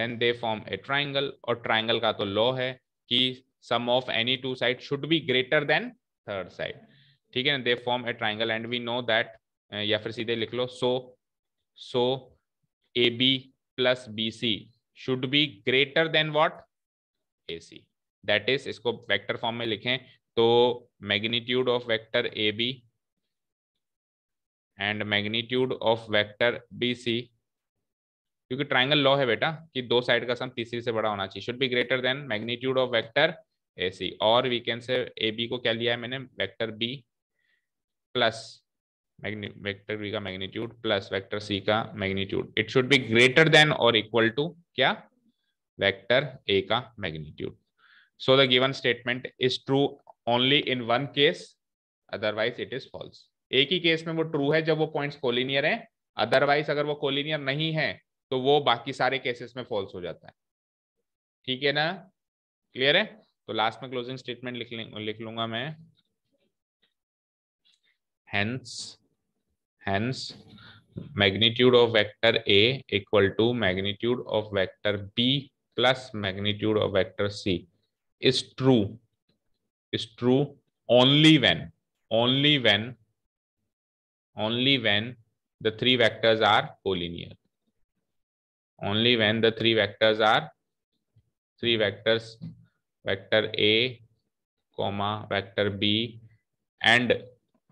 then they form a triangle और ट्राइंगल का तो लॉ है कि sum of any two side should be greater than third side ठीक है ना they form a triangle and we know that या फिर सीधे लिख लो so so A B plus B C should be greater than what A C that is इसको वैक्टर फॉर्म में लिखें तो magnitude of vector A B and magnitude of vector B C क्योंकि ट्राइंगल लॉ है बेटा कि दो साइड का सम तीसरी से बड़ा होना चाहिए should be greater than magnitude of vector A C और we can say A B को क्या लिया है मैंने vector B plus vector B का मैग्नीट्यूड प्लस वैक्टर सी का magnitude it should be greater than और इक्वल टू क्या वेक्टर ए का magnitude so the given statement is true only in one case otherwise it is false एक ही केस में वो ट्रू है जब वो पॉइंट्स कोलिनियर है अदरवाइज अगर वो कोलिनियर नहीं है तो वो बाकी सारे केसेस में फॉल्स हो जाता है ठीक है ना क्लियर है तो लास्ट में क्लोजिंग स्टेटमेंट लिख लिख लूंगा मैं hence hence magnitude of vector A equal to magnitude of vector B plus magnitude of vector C is true is true only when only when only when the three vectors are collinear only when the three vectors are three vectors vector a comma vector b and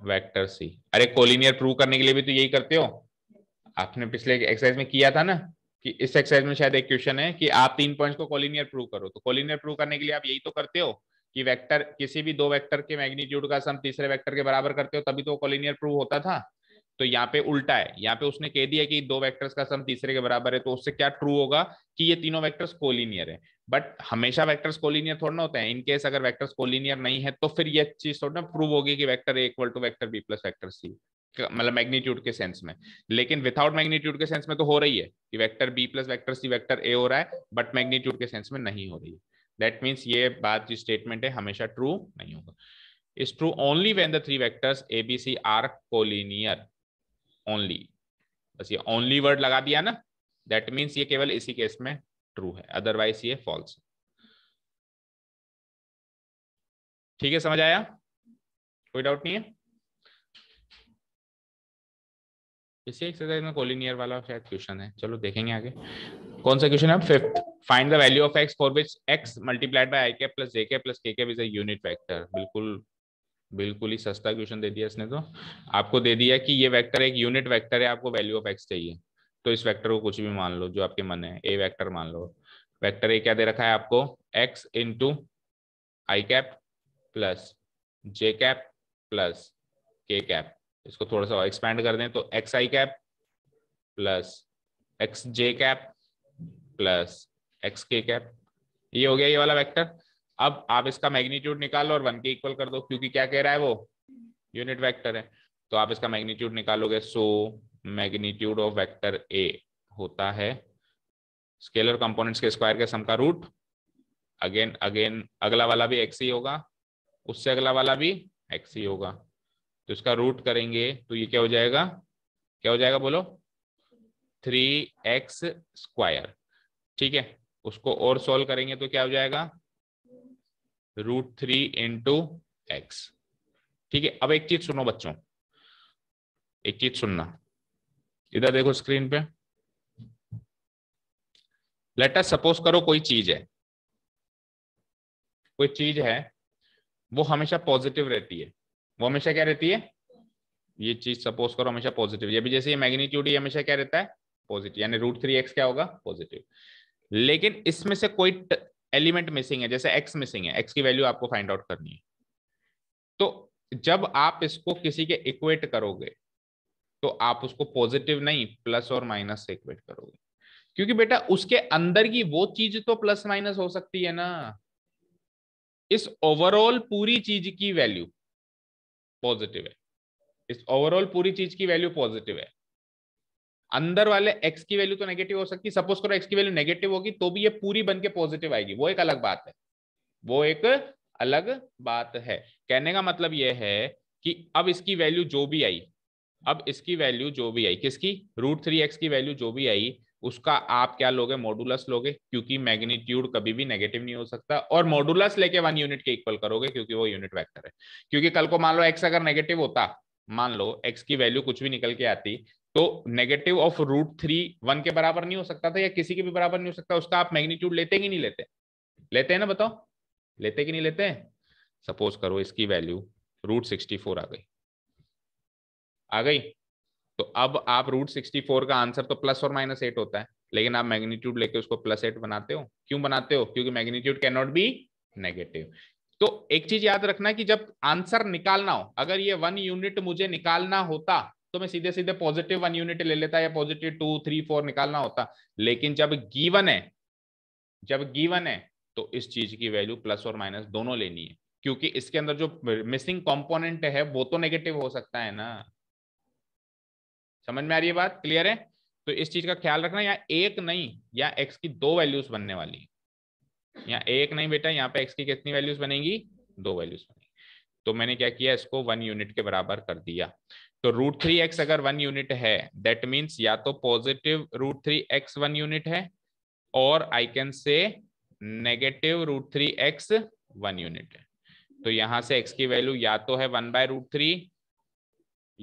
vector C are collinear prove करने के लिए भी तो यही करते हो आपने पिछले एक्सरसाइज में किया था ना कि इस एक्सरसाइज में शायद एक क्वेश्चन है कि आप तीन पॉइंट्स को कोलिनियर प्रूव करो तो कोलिनियर प्रूव करने के लिए आप यही तो करते हो कि वेक्टर किसी भी दो वेक्टर के मैग्नीट्यूड का सम तीसरे वेक्टर के बराबर करते हो तभी तो कोलिनियर प्रूव होता था तो यहाँ पे उल्टा है यहाँ पे उसने कह दिया कि दो वेक्टर्स का सम तीसरे के बराबर है तो उससे क्या ट्रू होगा कि ये तीनों वेक्टर्स कोलिनियर है बट हमेशा वेक्टर्स कोलिनियर थोड़ा ना होते हैं इनकेस अगर वेक्टर्स कोलिनियर नहीं है तो फिर ये चीज थोड़ा ना प्रूव होगी कि vector A equal to vector B plus vector C मतलब मैग्नीट्यूड के सेंस में लेकिन विदाउट मैग्नीट्यूड के सेंस में तो हो रही है कि vector B plus vector C vector A हो रहा है बट मैग्नीट्यूड के सेंस में नहीं हो रही है दैट मीन्स ये बात जो स्टेटमेंट है हमेशा ट्रू नहीं होगा is true only when the three vectors A B C are collinear only बस ये ओनली वर्ड लगा दिया ना दैट मीन्स ये केवल इसी केस में ट्रू है अदरवाइज ये फॉल्स ठीक है समझ आया कोई डाउट नहीं है इसी एक्सरसाइज में कोलिनियर वाला शायद क्वेश्चन है चलो देखेंगे आगे कौन सा क्वेश्चन है fifth find the value of X for which X multiplied by I cap plus J cap plus के cap is a unit vector बिल्कुल बिल्कुल ही सस्ता क्वेश्चन दे दिया इसने तो आपको दे दिया कि ये वेक्टर एक यूनिट वेक्टर है आपको वैल्यू ऑफ एक्स चाहिए तो इस वेक्टर को कुछ भी मान लो जो आपके मन है ए वेक्टर मान लो वेक्टर ए क्या दे रखा है आपको X into I cap plus J cap plus के कैप इसको थोड़ा सा एक्सपेंड कर दें तो X I cap plus X J cap plus X K cap ये हो गया ये वाला वेक्टर अब आप इसका मैग्नीट्यूड निकालो और वन के इक्वल कर दो क्योंकि क्या कह रहा है वो यूनिट वेक्टर है तो आप इसका मैग्नीट्यूड निकालोगे so magnitude of vector A होता है स्केलर कंपोनेंट्स के स्क्वायर के सम का रूट अगेन अगेन अगला वाला भी एक्स ही होगा उससे अगला वाला भी एक्स ही होगा तो इसका रूट करेंगे तो ये क्या हो जाएगा क्या हो जाएगा बोलो थ्री एक्स स्क्वायर ठीक है उसको और सोल्व करेंगे तो क्या हो जाएगा रूट थ्री इंटू एक्स ठीक है अब एक चीज सुनो बच्चों एक चीज सुनना इधर देखो स्क्रीन पे लेटर सपोज करो कोई चीज है कोई चीज है वो हमेशा पॉजिटिव रहती है वो हमेशा क्या रहती है ये चीज सपोज करो हमेशा पॉजिटिव ये भी जैसे ये मैग्नीट्यूड ये हमेशा क्या रहता है पॉजिटिव यानी रूट थ्री एक्स क्या होगा पॉजिटिव लेकिन इसमें से कोई एलिमेंट मिसिंग है जैसे एक्स मिसिंग है एक्स की वैल्यू आपको फाइंड आउट करनी है तो जब आप इसको किसी के इक्वेट करोगे तो आप उसको पॉजिटिव नहीं प्लस और माइनस से इक्वेट करोगे क्योंकि बेटा उसके अंदर की वो चीज तो प्लस माइनस हो सकती है ना इस ओवरऑल पूरी चीज की वैल्यू पॉजिटिव है इस ओवरऑल पूरी चीज की वैल्यू पॉजिटिव है अंदर वाले एक्स की वैल्यू तो नेगेटिव हो सकती है सपोज करो एक्स की वैल्यू नेगेटिव होगी तो भी ये पूरी बन के पॉजिटिव आएगी वो एक अलग बात है वो एक अलग बात है कहने का मतलब यह है कि अब इसकी वैल्यू जो भी आई अब इसकी वैल्यू जो भी आई किसकी रूट थ्री एक्स की वैल्यू जो भी आई उसका आप क्या लोगे मॉडुलस लोगे क्योंकि मैग्नीट्यूड कभी भी नेगेटिव नहीं हो सकता और मॉडुलस लेके वन यूनिट के इक्वल करोगे क्योंकि वो यूनिट वेक्टर है क्योंकि कल को मान लो एक्स अगर नेगेटिव होता मान लो एक्स की वैल्यू कुछ भी निकल के आती तो negative of root three one के बराबर नहीं हो सकता था या किसी के भी बराबर नहीं हो सकता उसका आप मैग्नीट्यूड लेते कि नहीं लेते लेते हैं ना बताओ लेते कि नहीं लेते हैं सपोज करो इसकी वैल्यू रूट सिक्सटी फोर आ गई आ गई तो अब आप रूट सिक्सटी फोर का आंसर तो प्लस और माइनस एट होता है लेकिन आप मैग्नीट्यूड लेके उसको प्लस एट बनाते हो क्यों बनाते हो क्योंकि magnitude can not be negative तो एक चीज याद रखना कि जब आंसर निकालना हो अगर ये वन यूनिट मुझे निकालना होता तो मैं सीधे सीधे पॉजिटिव वन यूनिट ले लेता या पॉजिटिव टू थ्री फोर निकालना होता लेकिन जब गीवन है जब गीवन है तो इस चीज की वैल्यू प्लस और माइनस दोनों लेनी है क्योंकि इसके अंदर जो मिसिंग कंपोनेंट है वो तो नेगेटिव हो सकता है ना समझ में आ रही है बात क्लियर है तो इस चीज का ख्याल रखना यहाँ एक नहीं या एक्स की दो वैल्यूज बनने वाली यहाँ एक नहीं बेटा यहाँ पे एक्स की कितनी वैल्यूज बनेगी दो वैल्यूज बनेगी तो मैंने क्या किया इसको वन यूनिट के बराबर कर दिया तो रूट थ्री एक्स अगर वन यूनिट है दैट मीन्स या तो positive root three x one unit है और I can say negative root three x one unit है तो यहां से एक्स की वैल्यू या तो है वन बाय रूट थ्री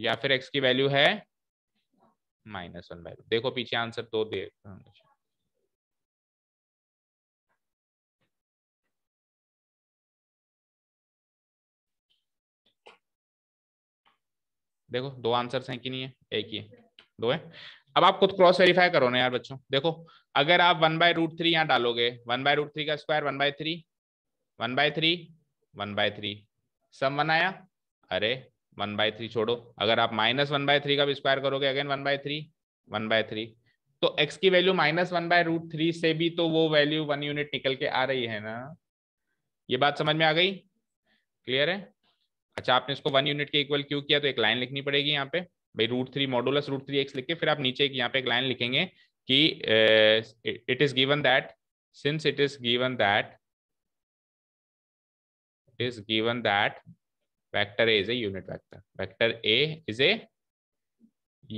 या फिर एक्स की वैल्यू है माइनस वन बाई देखो पीछे आंसर दो तो दे देखो दो आंसर हैं कि नहीं है एक ही है दो है अब आप खुद क्रॉस वेरीफाई करो ना यार बच्चों देखो अगर आप वन बाय रूट थ्री यहाँ डालोगे वन बाय रूट थ्री का square one by three one by three one by three sum बनाया अरे वन बाय थ्री छोड़ो अगर आप माइनस वन बाय थ्री का भी स्क्वायर करोगे again one by three one by three तो x की value minus one by root three से भी तो वो वैल्यू वन यूनिट निकल के आ रही है ना ये बात समझ में आ गई क्लियर है अच्छा आपने इसको वन यूनिट के इक्वल क्यों किया तो एक लाइन लिखनी पड़ेगी यहाँ पे भाई root three modulus root three x लिख के फिर आप नीचे यहाँ पे एक लाइन लिखेंगे कि it is given that since it is given that it is given that vector a is a unit vector vector a is a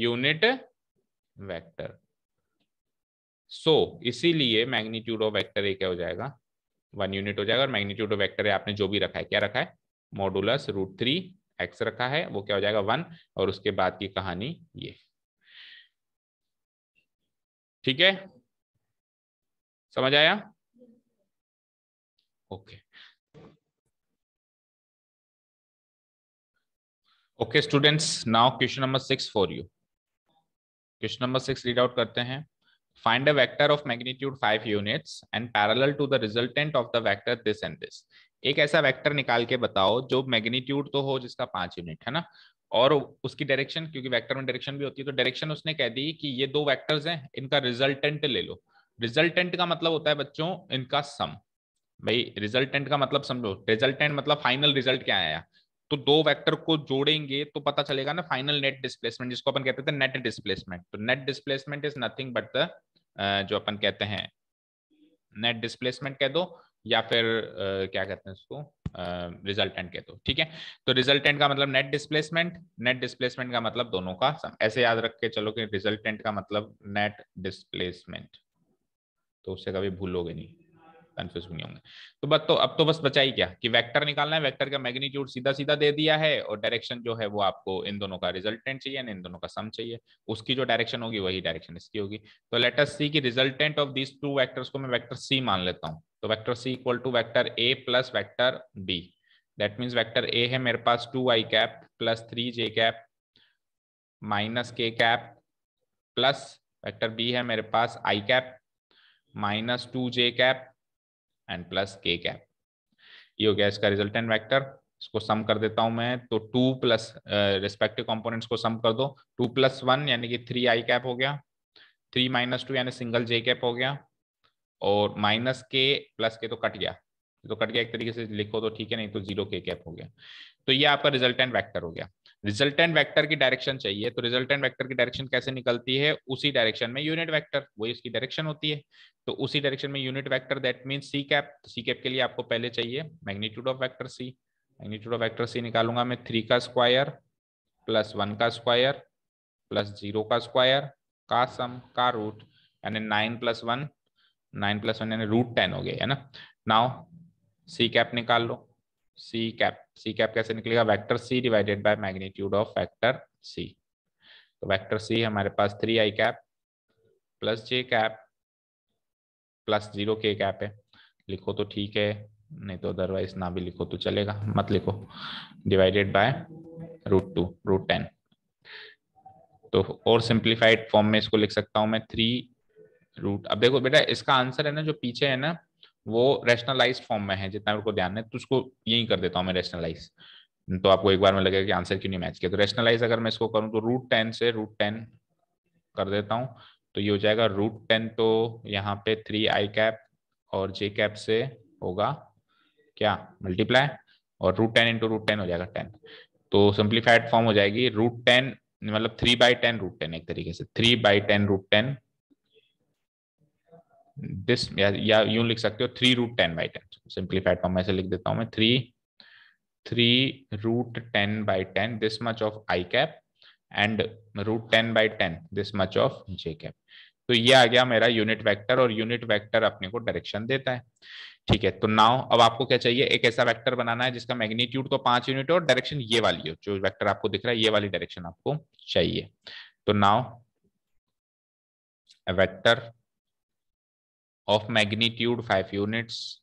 unit vector so so, इसीलिए मैग्नीट्यूड ऑफ वेक्टर ए क्या हो जाएगा वन यूनिट हो जाएगा और मैग्नीट्यूड ऑफ वेक्टर ए आपने जो भी रखा है क्या रखा है मॉडुलस रूट थ्री एक्स रखा है वो क्या हो जाएगा वन और उसके बाद की कहानी ये ठीक है समझ आया okay okay. Okay students now question number six for you question number six read out करते हैं find a vector of magnitude five units and parallel to the resultant of the vector this and this एक ऐसा वेक्टर निकाल के बताओ जो मैग्नीट्यूड तो हो जिसका पांच यूनिट है ना और उसकी डायरेक्शन क्योंकि वेक्टर में डायरेक्शन भी होती है तो डायरेक्शन उसने कह दी कि ये दो वेक्टर्स हैं इनका रिजल्टेंट ले लो रिजल्टेंट का मतलब होता है बच्चों इनका सम भाई रिजल्टेंट का मतलब समझो रिजल्टेंट मतलब फाइनल रिजल्ट क्या आया तो दो वेक्टर को जोड़ेंगे तो पता चलेगा ना फाइनल नेट डिस्प्लेसमेंट जिसको अपन कहते थे नेट डिस्प्लेसमेंट तो net displacement is nothing but the जो अपन कहते हैं नेट डिस्प्लेसमेंट कह दो या फिर uh, क्या कहते हैं उसको रिजल्टेंट uh, कह दो ठीक है तो रिजल्टेंट का मतलब नेट डिस्प्लेसमेंट नेट डिस्प्लेसमेंट का मतलब दोनों का ऐसे याद रख के चलो कि रिजल्टेंट का मतलब नेट डिस्प्लेसमेंट तो उसे कभी भूलोगे नहीं कंफ्यूज नहीं होंगे तो बस तो अब तो बस बचा ही क्या कि वेक्टर निकालना है वेक्टर का मैग्नीट्यूड सीधा सीधा दे दिया है और डायरेक्शन जो है वो आपको इन दोनों का रिजल्टेंट चाहिए इन दोनों का सम चाहिए उसकी जो डायरेक्शन होगी वही डायरेक्शन इसकी होगी तो लेटस सी की resultant of these two vectors को मैं वैक्टर सी मान लेता हूँ तो vector C equal to vector A plus vector B that means vector A है मेरे पास टू आई कैप प्लस थ्री जे cap minus k cap plus vector B है मेरे पास i cap minus two J cap and plus के कैप ये हो गया इसका रिजल्टेंट वेक्टर इसको सम कर देता हूं मैं तो टू प्लस रिस्पेक्टिव कंपोनेंट्स को सम कर दो टू प्लस वन यानी कि थ्री आई कैप हो गया थ्री माइनस टू यानी सिंगल जे कैप हो गया और माइनस के प्लस के तो कट गया तो कट गया एक तरीके से लिखो तो ठीक है नहीं तो जीरो के कैप हो गया तो ये आपका रिजल्टेंट वेक्टर हो गया रिजल्टेंट वेक्टर की डायरेक्शन चाहिए तो रिजल्टेंट वेक्टर की डायरेक्शन कैसे निकलती है उसी डायरेक्शन में यूनिट वेक्टर वही उसकी डायरेक्शन होती है तो उसी डायरेक्शन में unit vector that mean C cap C cap के लिए आपको पहले चाहिए magnitude of vector C magnitude of vector C निकालूंगा मैं थ्री का स्क्वायर प्लस वन का स्क्वायर प्लस जीरो का स्क्वायर का सम का रूट यानी nine plus one nine plus one यानी रूट टेन हो गया है ना नाउ सी कैप निकाल लो सी कैप सी कैप कैसे निकलेगा vector C divided by magnitude of vector C तो वेक्टर सी हमारे पास three i cap plus J cap plus zero k cap है लिखो तो ठीक है नहीं तो अदरवाइज ना भी लिखो तो चलेगा मत लिखो divided by root two root ten तो और सिंप्लीफाइड फॉर्म में इसको लिख सकता हूं मैं थ्री रूट अब देखो बेटा इसका आंसर है ना जो पीछे है ना वो रेशनलाइज फॉर्म में है जितना को ध्यान है तो उसको यही कर देता हूँ मैं रेशनलाइज तो आपको एक बार में लगेगा कि आंसर क्यों नहीं मैच किया तो रेशनलाइज अगर मैं इसको करूँ तो रूट टेन से रूट टेन कर देता हूँ तो ये हो जाएगा रूट टेन तो यहाँ पे थ्री आई कैप और जे कैप से होगा क्या मल्टीप्लाई और root ten into root ten हो जाएगा टेन तो सिंप्लीफाइड फॉर्म हो जाएगी रूट टेन मतलब three by ten root ten एक तरीके से three by ten root ten this या, यू लिख सकते हो three root ten by ten simplified form ऐसे लिख देता हूं मैं three three root ten by ten this much of I cap and root ten by ten this much of J cap तो ये आ गया मेरा यूनिट वेक्टर और यूनिट वेक्टर अपने को डायरेक्शन देता है ठीक है तो नाउ अब आपको क्या चाहिए एक ऐसा वेक्टर बनाना है जिसका मैग्नीट्यूड तो पांच यूनिट और डायरेक्शन ये वाली हो जो वेक्टर आपको दिख रहा है ये वाली डायरेक्शन आपको चाहिए तो now vector of magnitude 5 units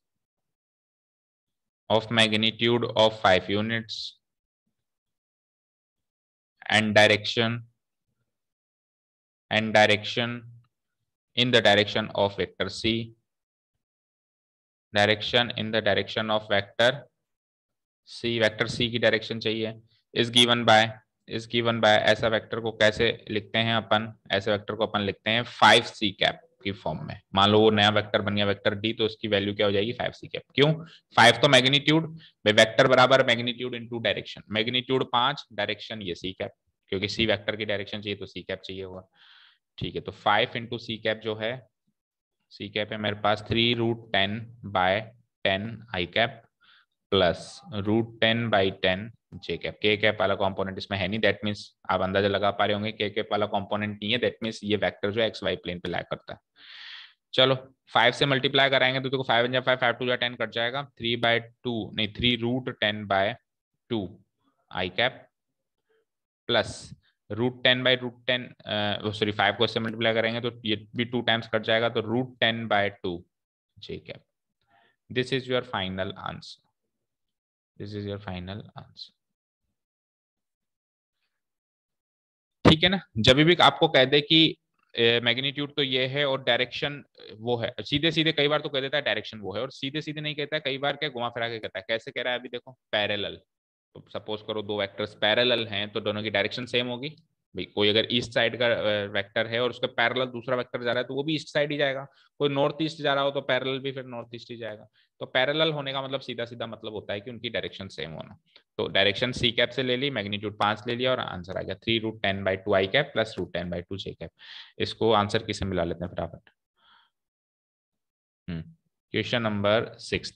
of magnitude of 5 units and direction and direction in the direction of vector c direction in the direction of vector c vector c ki direction chahiye is given by is given by ऐसा वेक्टर को कैसे लिखते हैं अपन ऐसे वेक्टर को अपन लिखते हैं फाइव सी कैप के फॉर्म में मान लो वो नया वेक्टर बन गया वेक्टर डी तो उसकी वैल्यू क्या हो जाएगी फाइव सी कैप क्यों फाइव तो मैग्नीट्यूड वेक्टर बराबर मैग्नीट्यूड इनटू डायरेक्शन मैग्नीट्यूड पांच डायरेक्शन ये सी कैप क्योंकि सी वेक्टर की डायरेक्शन चाहिए तो सी कैप चाहिए होगा ठीक है तो फाइव इंटू सी कैप जो है सी कैप है मेरे पास three root ten by ten I cap plus root ten by ten j cap k cap वाला कॉम्पोनेंट इसमें है नहीं दैट मीन्स आप अंदाजा लगा पा रहे होंगे के कैप वाला कॉम्पोनेंट नहीं है दैट मीन्स ये वैक्टर जो है एक्स वाई प्लेन पे लाइक करता है चलो फाइव से मल्टीप्लाई कराएंगे तो देखो five into five five two या टेन कट जाएगा थ्री बाय टू नहीं three root ten by two I cap plus root ten by root ten sorry five को इससे मल्टीप्लाई करेंगे तो ये भी टू टाइम्स कट जाएगा तो root ten by two J cap this is your final answer this is your final answer ठीक है ना जब भी आपको कह दे कि मैग्नीट्यूड तो ये है और डायरेक्शन वो है सीधे सीधे कई बार तो कह देता है डायरेक्शन वो है और सीधे सीधे नहीं कहता है कई बार क्या घुमा फिरा के कहता है कैसे कह रहा है अभी देखो पैरेलल तो सपोज करो दो वेक्टर्स पैरेलल हैं तो दोनों की डायरेक्शन सेम होगी कोई अगर ईस्ट साइड का वेक्टर है और उसका पैरल दूसरा वेक्टर जा रहा है तो वो भी ईस्ट साइड ही जाएगा कोई नॉर्थ ईस्ट जा रहा हो तो पैरल भी फिर नॉर्थ ईस्ट ही जाएगा तो पैरल होने का मतलब सीधा सीधा मतलब होता है कि उनकी डायरेक्शन सेम होना तो डायरेक्शन सी कैप से ले ली मैग्नीट्यूड पांच ले लिया और आंसर आ गया three root ten by two I cap plus root ten by two J cap इसको आंसर किसे मिला लेते हैं फटाफट hmm, question number six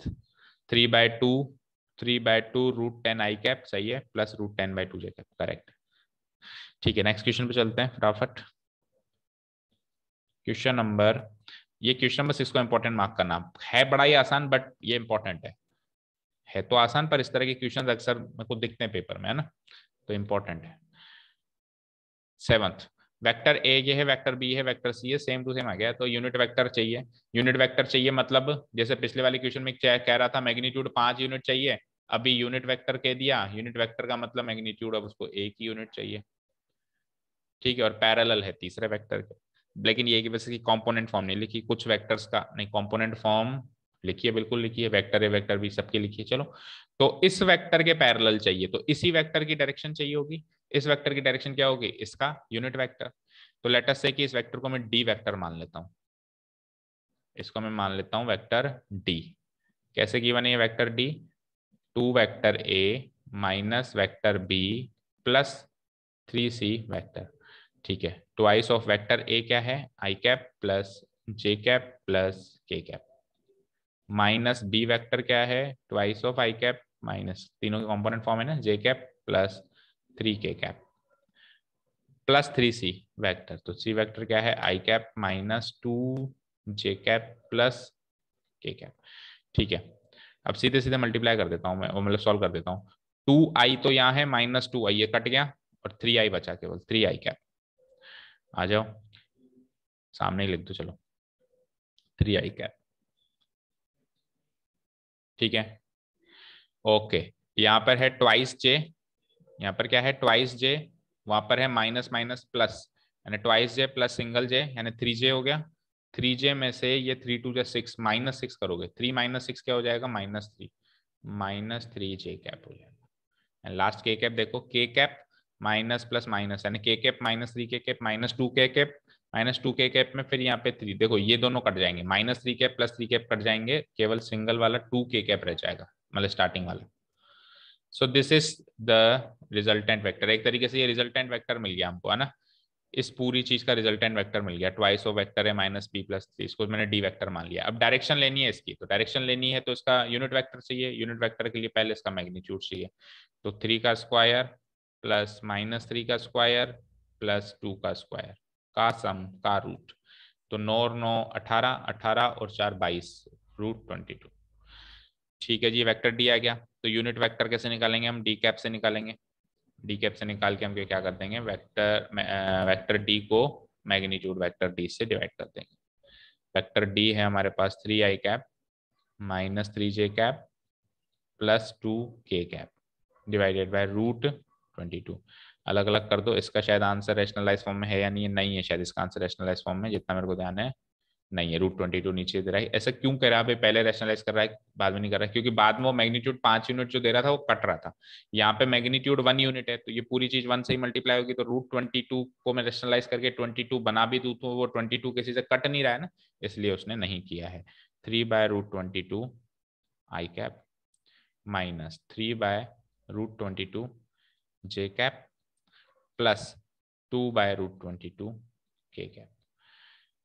three by two three by two root ten I cap सही है plus root ten by two J cap correct ठीक है नेक्स्ट क्वेश्चन पे चलते हैं फटाफट क्वेश्चन नंबर ये क्वेश्चन नंबर सिक्स को इंपॉर्टेंट मार्क करना है बड़ा ही आसान बट ये इंपॉर्टेंट है है तो आसान पर इस तरह के क्वेश्चन अक्सर मेरे को दिखते हैं पेपर में है ना तो इम्पोर्टेंट है सेवंथ वेक्टर ए ये है वेक्टर बी है वेक्टर सी है सेम टू सेम आ गया तो यूनिट वेक्टर चाहिए यूनिट वेक्टर चाहिए मतलब जैसे पिछले वाले क्वेश्चन में कह रहा था मैग्नीट्यूड पांच यूनिट चाहिए अभी यूनिट वेक्टर कह दिया यूनिट वेक्टर का मतलब मैग्नीट्यूड अब उसको एक ही यूनिट चाहिए ठीक है और पैरेलल है तीसरे वेक्टर के लेकिन ये कि वैसे कि कॉम्पोनेंट फॉर्म नहीं लिखी कुछ वेक्टर्स का नहीं कॉम्पोनेंट फॉर्म लिखिए बिल्कुल लिखिए वेक्टर ए वेक्टर भी सबके लिखिए चलो तो इस वेक्टर के पैरेलल चाहिए तो इसी वेक्टर की डायरेक्शन चाहिए होगी इस वेक्टर की डायरेक्शन क्या होगी इसका यूनिट वेक्टर तो लेटस से कि इस वेक्टर को मैं डी वेक्टर मान लेता हूँ इसको मैं मान लेता हूँ वेक्टर डी कैसे की बने vector D two vector A minus vector B plus three C vector ठीक है ट्वाइस ऑफ वेक्टर ए क्या है आई कैप प्लस जे कैप प्लस के कैप माइनस बी वेक्टर क्या है twice of I cap minus तीनों के कंपोनेंट फॉर्म है ना j cap plus three k cap plus three C vector तो सी वैक्टर क्या है आई कैप माइनस टू जे कैप प्लस के कैप ठीक है अब सीधे सीधे मल्टीप्लाई कर देता हूँ मैं मतलब सॉल्व कर देता हूँ टू आई तो यहाँ है माइनस टू आई ये कट गया और थ्री आई बचा केवल थ्री आई कैप आ जाओ सामने ही लिख दो चलो थ्री आई कैप ठीक है ओके यहाँ पर है ट्वाइस जे यहाँ पर क्या है ट्वाइस जे वहां पर है माइनस माइनस प्लस यानी twice j plus single j यानी थ्री जे हो गया थ्री जे में से ये three two j six minus six करोगे थ्री माइनस सिक्स क्या हो जाएगा माइनस थ्री माइनस थ्री जे कैप हो जाएगा एंड लास्ट के कैप देखो के कैप माइनस प्लस माइनस यानी k cap minus three k cap minus two के कैप माइनस टू के कैप में फिर यहाँ पे थ्री देखो ये दोनों कट जाएंगे minus three cap plus three cap cut जाएंगे केवल सिंगल वाला टू के कैप रह जाएगा मतलब स्टार्टिंग वाला so this is the resultant vector एक तरीके से ये रिजल्टेंट वेक्टर मिल गया हमको है ना इस पूरी चीज का रिजल्टेंट वेक्टर मिल गया ट्वाइस ओ वेक्टर है माइनस बी प्लस थ्री इसको मैंने डी वेक्टर मान लिया अब डायरेक्शन लेनी है इसकी तो डायरेक्शन लेनी है तो इसका यूनिट वेक्टर चाहिए यूनिट वेक्टर के लिए पहले इसका मैग्नीट्यूड चाहिए तो थ्री का स्क्वायर प्लस माइनस थ्री का स्क्वायर प्लस टू का स्क्वायर का सम का रूट तो नौ और नौ अठारह अठारह और चार बाईस रूट ट्वेंटी टू ठीक है जी वेक्टर आ गया तो यूनिट वेक्टर कैसे निकालेंगे हम डी कैप से निकालेंगे डी कैप से निकाल के हम क्या कर देंगे वेक्टर वेक्टर डी को मैग्नीट्यूड वेक्टर डी से डिवाइड कर देंगे वेक्टर डी है हमारे पास three i cap minus three J cap plus two के cap divided by root twenty two अलग अलग कर दो इसका शायद आंसर रेशनलाइज फॉर्म में है या नहीं है नहीं है शायद इसका आंसर रेशनलाइज फॉर्म में जितना मेरे को ध्यान है नहीं है रूट ट्वेंटी टू नीचे दे रहा है ऐसा क्यों कह रहा है पहले रेशनलाइज कर रहा है बाद में नहीं कर रहा है क्योंकि बाद में वो मैग्नीट्यूड पांच यूनिट जो दे रहा था वो कट रहा था यहाँ पे मैग्नीट्यूड वन यूनिट है तो ये पूरी चीज वन से ही मल्टीप्लाई होगी तो रूट ट्वेंटी टू को मैं रेशनलाइज करके ट्वेंटी टू बना भी दू तो वो ट्वेंटी टू किसी से कट नहीं रहा है ना इसलिए उसने नहीं किया है three by root twenty two I cap minus three by root twenty two j cap plus two by root twenty two के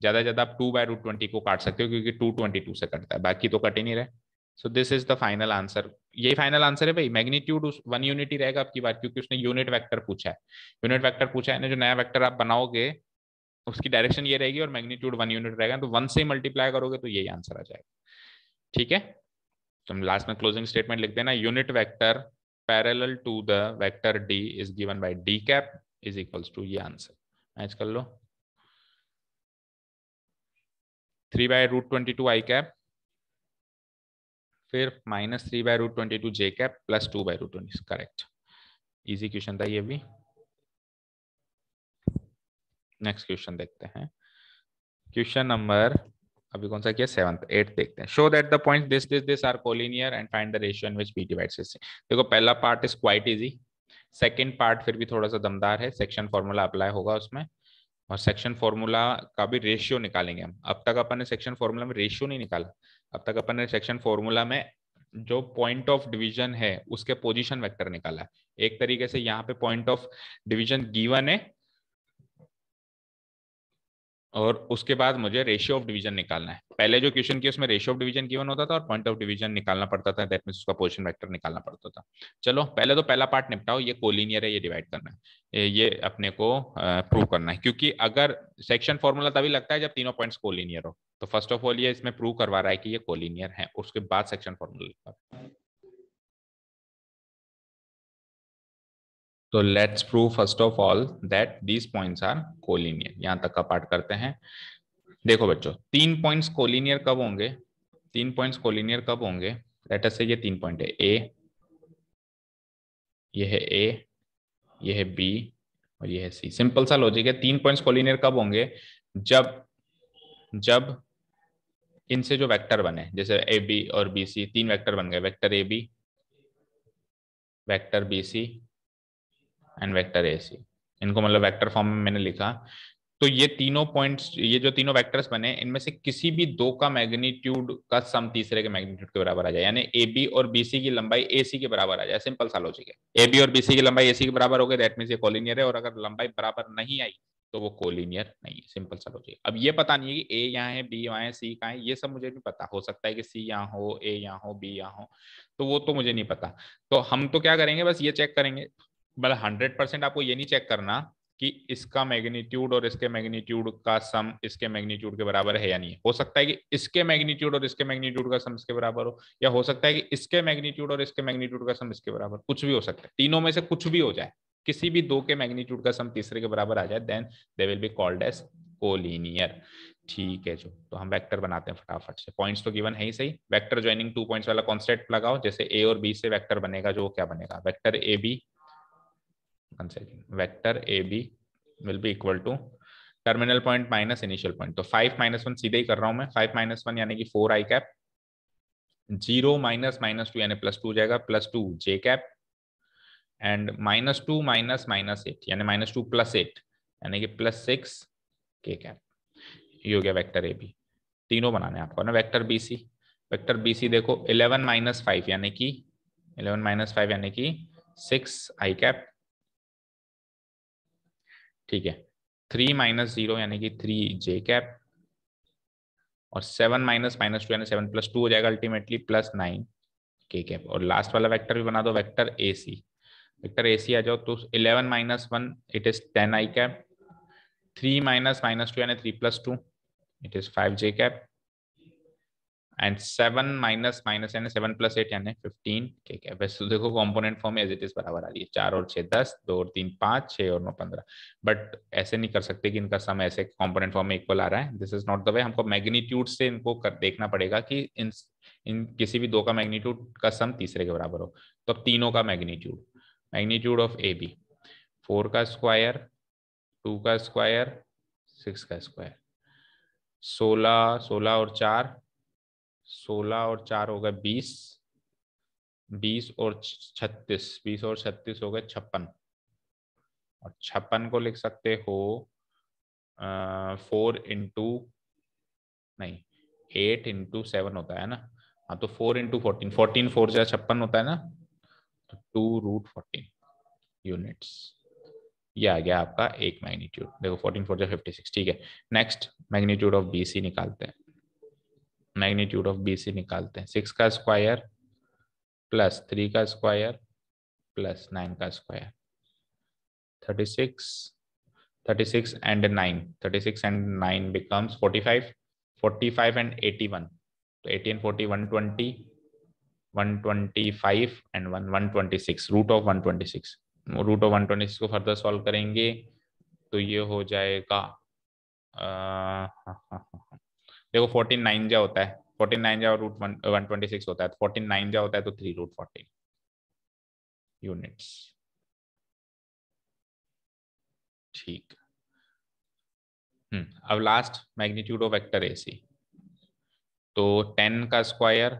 ज्यादा ज्यादा आप टू बाय root ट्वेंटी को काट सकते हो क्योंकि टू ट्वेंटी टू से कटता है बाकी तो कट ही नहीं रहे so this is the final answer यही फाइनल आंसर है भाई मैग्नीट्यूड वन यूनिट ही रहेगा आपकी बात क्योंकि उसने यूनिट वेक्टर पूछा है यूनिट वेक्टर पूछा है ना जो नया वेक्टर आप बनाओगे उसकी डायरेक्शन ये रहेगी और मैग्नीट्यूड वन यूनिट रहेगा तो वन से मल्टीप्लाई करोगे तो यही आंसर आ जाएगा ठीक है तुम तो लास्ट में क्लोजिंग स्टेटमेंट लिख देना unit vector parallel to the vector d is given by d cap is equals to ये आंसर मैच कर लो three by root twenty two I cap फिर minus three by root twenty two J cap plus two by root twenty correct easy question था ये भी नेक्स्ट क्वेश्चन देखते हैं क्वेश्चन नंबर अभी कौन सा किया सेवंथ एट देखते हैं show that the point this this this are collinear and find the ratio in which P divides हिस्से देखो पहला part is quite easy second part फिर भी थोड़ा सा दमदार है सेक्शन फार्मूला अप्लाई होगा उसमें और सेक्शन फार्मूला का भी रेशियो निकालेंगे हम अब तक अपन ने सेक्शन फार्मूला में रेशियो नहीं निकाला अब तक अपन ने सेक्शन फार्मूला में जो पॉइंट ऑफ डिवीजन है उसके पोजीशन वेक्टर निकाला है एक तरीके से यहाँ पे पॉइंट ऑफ डिवीजन गिवन है और उसके बाद मुझे रेशियो ऑफ डिवीजन निकालना है पहले जो क्वेश्चन किया उसमें रेशियो ऑफ डिवीजन गिवन होता था और पॉइंट ऑफ डिवीजन निकालना पड़ता था दैट मीन उसका पोजिशन वेक्टर निकालना पड़ता था चलो पहले तो पहला पार्ट निपटाओ ये कोलिनियर है ये डिवाइड करना है ये अपने को प्रूव करना है क्योंकि अगर सेक्शन फॉर्मूला तभी लगता है जब तीनों पॉइंट्स कोलिनियर हो तो फर्स्ट ऑफ ऑल ये इसमें प्रूव करवा रहा है कि ये कोलिनियर है उसके बाद सेक्शन फॉर्मूला तो let's prove first of all that these points are collinear यहां तक का पार्ट करते हैं देखो बच्चों तीन पॉइंट्स कोलिनियर कब होंगे तीन पॉइंट्स कोलिनियर कब होंगे अस से ये तीन पॉइंट है ए ये है ए ये है बी और ये है सी सिंपल सा लॉजिक है तीन पॉइंट्स कोलिनियर कब होंगे जब जब इनसे जो वेक्टर बने जैसे ए बी और बी सी तीन वेक्टर बन गए vector A B vector B C and vector A C इनको मतलब वेक्टर फॉर्म में मैंने लिखा तो ये तीनों पॉइंट्स ये जो तीनों वेक्टर्स बने इनमें से किसी भी दो का मैग्नीट्यूड का सम तीसरे के मैग्नीट्यूड के बराबर आ जाए यानी ए बी और बीसी की लंबाई ए सी के बराबर आ जाए सिंपल सा लॉजिक है ए बी और बीसी की लंबाई ए सी के बराबर हो गए दैट मीन ये कोलिनियर है और अगर लंबाई बराबर नहीं आई तो वो कोलिनियर नहीं है सिंपल सा लॉजिक अब ये पता नहीं है कि ए यहाँ है बी यहाँ है सी कहाँ है ये सब मुझे नहीं पता हो सकता है कि सी यहाँ हो ए यहाँ हो बी यहाँ हो तो वो तो मुझे नहीं पता तो हम तो क्या करेंगे बस ये चेक करेंगे मतलब हंड्रेड परसेंट आपको ये नहीं चेक करना कि इसका मैग्नीट्यूड और इसके मैग्नीट्यूड का सम इसके मैग्नीट्यूड के बराबर है या नहीं हो सकता है कि इसके मैग्नीट्यूड और इसके मैग्नीट्यूड का सम इसके बराबर हो या हो सकता है कि इसके मैग्नीट्यूड और इसके मैग्नीट्यूड का सम इसके बराबर कुछ भी हो सकता है तीनों में से कुछ भी हो जाए किसी भी दो के मैग्नीट्यूड का सम तीसरे के बराबर आ जाए then they will be called as collinear ठीक है जो तो हम वेक्टर बनाते हैं फटाफट से पॉइंट्स तो गिवन है ही सही वेक्टर ज्वाइनिंग टू पॉइंट्स वाला कॉन्सेप्ट लगाओ जैसे ए और बी से वेक्टर बनेगा जो क्या बनेगा vector A B one second vector ab will be equal to terminal point minus initial point तो फाइव माइनस वन सीधे ही कर रहा हूं मैं फाइव माइनस वन यानी कि four I cap zero minus minus two यानी प्लस टू हो जाएगा plus two J cap and minus two minus minus eight यानी माइनस टू प्लस एट यानी कि प्लस सिक्स के कैप ये हो गया वैक्टर ए बी तीनों बनाने आपको ना vector B C vector B C देखो इलेवन माइनस फाइव यानी कि इलेवन माइनस फाइव यानी कि सिक्स आई कैप ठीक है थ्री माइनस जीरो यानी कि थ्री जे कैप और सेवन माइनस माइनस टू यानी सेवन प्लस टू हो जाएगा ultimately plus nine K cap और लास्ट वाला वेक्टर भी बना दो vector A C vector A सी आ जाओ तो eleven minus one it is ten I cap three minus minus two यानी three plus two it is five J cap and seven minus minus यानी सेवन प्लस एट यानी फिफ्टीन ठीक है वैसे तो देखो component form as it is बराबर आ रही है चार और छह दस दो और तीन पांच छह और नौ पंद्रह बट ऐसे नहीं कर सकते कि इनका सम ऐसे कंपोनेंट फॉर्म में इक्वल आ रहा है this is not the way हमको मैग्नीट्यूड से इनको कर देखना पड़ेगा कि इन इन किसी भी दो का मैग्नीट्यूड का सम तीसरे के बराबर हो तो अब तीनों का magnitude magnitude of A B four का स्क्वायर टू का स्क्वायर सिक्स का स्क्वायर सोलह सोलह और चार सोलह और चार हो गए बीस बीस और छत्तीस बीस और छत्तीस हो गए छप्पन और छप्पन को लिख सकते हो फोर इंटू नहीं एट इंटू सेवन होता है ना हाँ तो four into fourteen fourteen four जो छप्पन होता है ना तो टू रूट फोर्टीन यूनिट्स ये आ गया आपका एक मैग्नीट्यूड देखो फोर्टीन फोर जो फिफ्टी सिक्स ठीक है next magnitude of B C निकालते हैं मैग्नीट्यूड ऑफ बी सी निकालते हैं सिक्स का स्क्वायर प्लस थ्री का स्क्वायर प्लस नाइन का square thirty six thirty six and nine thirty six and nine becomes forty five forty five and eighty one तो eighty and forty one twenty one twenty five and one one twenty six root of one twenty six root of one twenty six को फर्दर सॉल्व करेंगे तो ये हो जाएगा आ, हा, हा, हा, देखो फोर्टीन नाइन जा होता है फोर्टीन नाइन जा रूट वन ट्वेंटी सिक्स होता है तो फोर्टीन नाइन जा होता है तो थ्री रूट फोर्टीन यूनिट्स ठीक हम्म अब last magnitude of vector AC तो टेन का स्क्वायर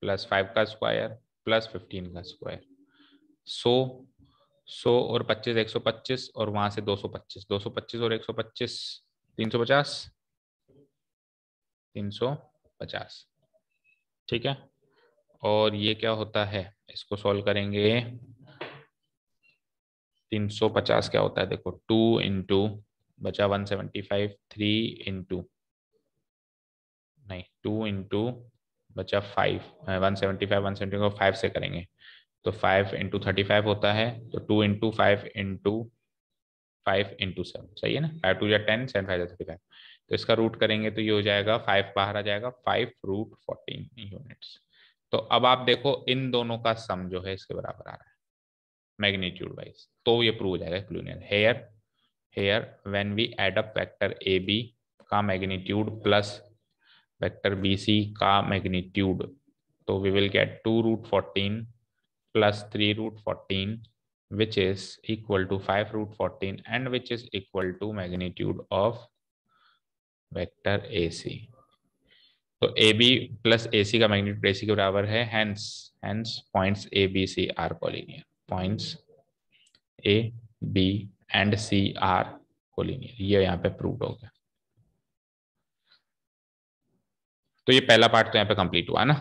प्लस फाइव का स्क्वायर प्लस फिफ्टीन का स्क्वायर सो सो और पच्चीस एक सौ पच्चीस और वहां से दो सौ पच्चीस दो सौ पच्चीस और एक सौ पच्चीस तीन सौ पचास तीन सौ पचास ठीक है और ये क्या होता है इसको सॉल्व करेंगे तीन सौ पचास क्या होता है देखो टू इंटू बचा one seventy five three into नहीं टू इंटू बचा five one seventy five one seventy को फाइव से करेंगे तो फाइव इंटू थर्टी फाइव होता है तो two into five into five into seven सही है ना फाइव टू या ten seven five thirty five तो इसका रूट करेंगे तो ये हो जाएगा फाइव बाहर आ जाएगा फाइव रूट फोर्टीन यूनिट्स तो अब आप देखो इन दोनों का सम जो है इसके बराबर आ रहा है मैग्नीट्यूड वाइज तो ये प्रूव हो जाएगा collinear here here when we add up vector A B का magnitude plus vector B C का मैग्नीट्यूड तो we will get two root fourteen plus three root fourteen which is equal to five root fourteen and which is equal to magnitude of vector AC तो ए बी प्लस ए सी का मैग्नीट्यूड ए सी के बराबर है hence hence points A B C are collinear points A B and C are collinear ये यहाँ पे प्रूव हो गया तो ये पहला पार्ट तो यहाँ पे कंप्लीट हुआ ना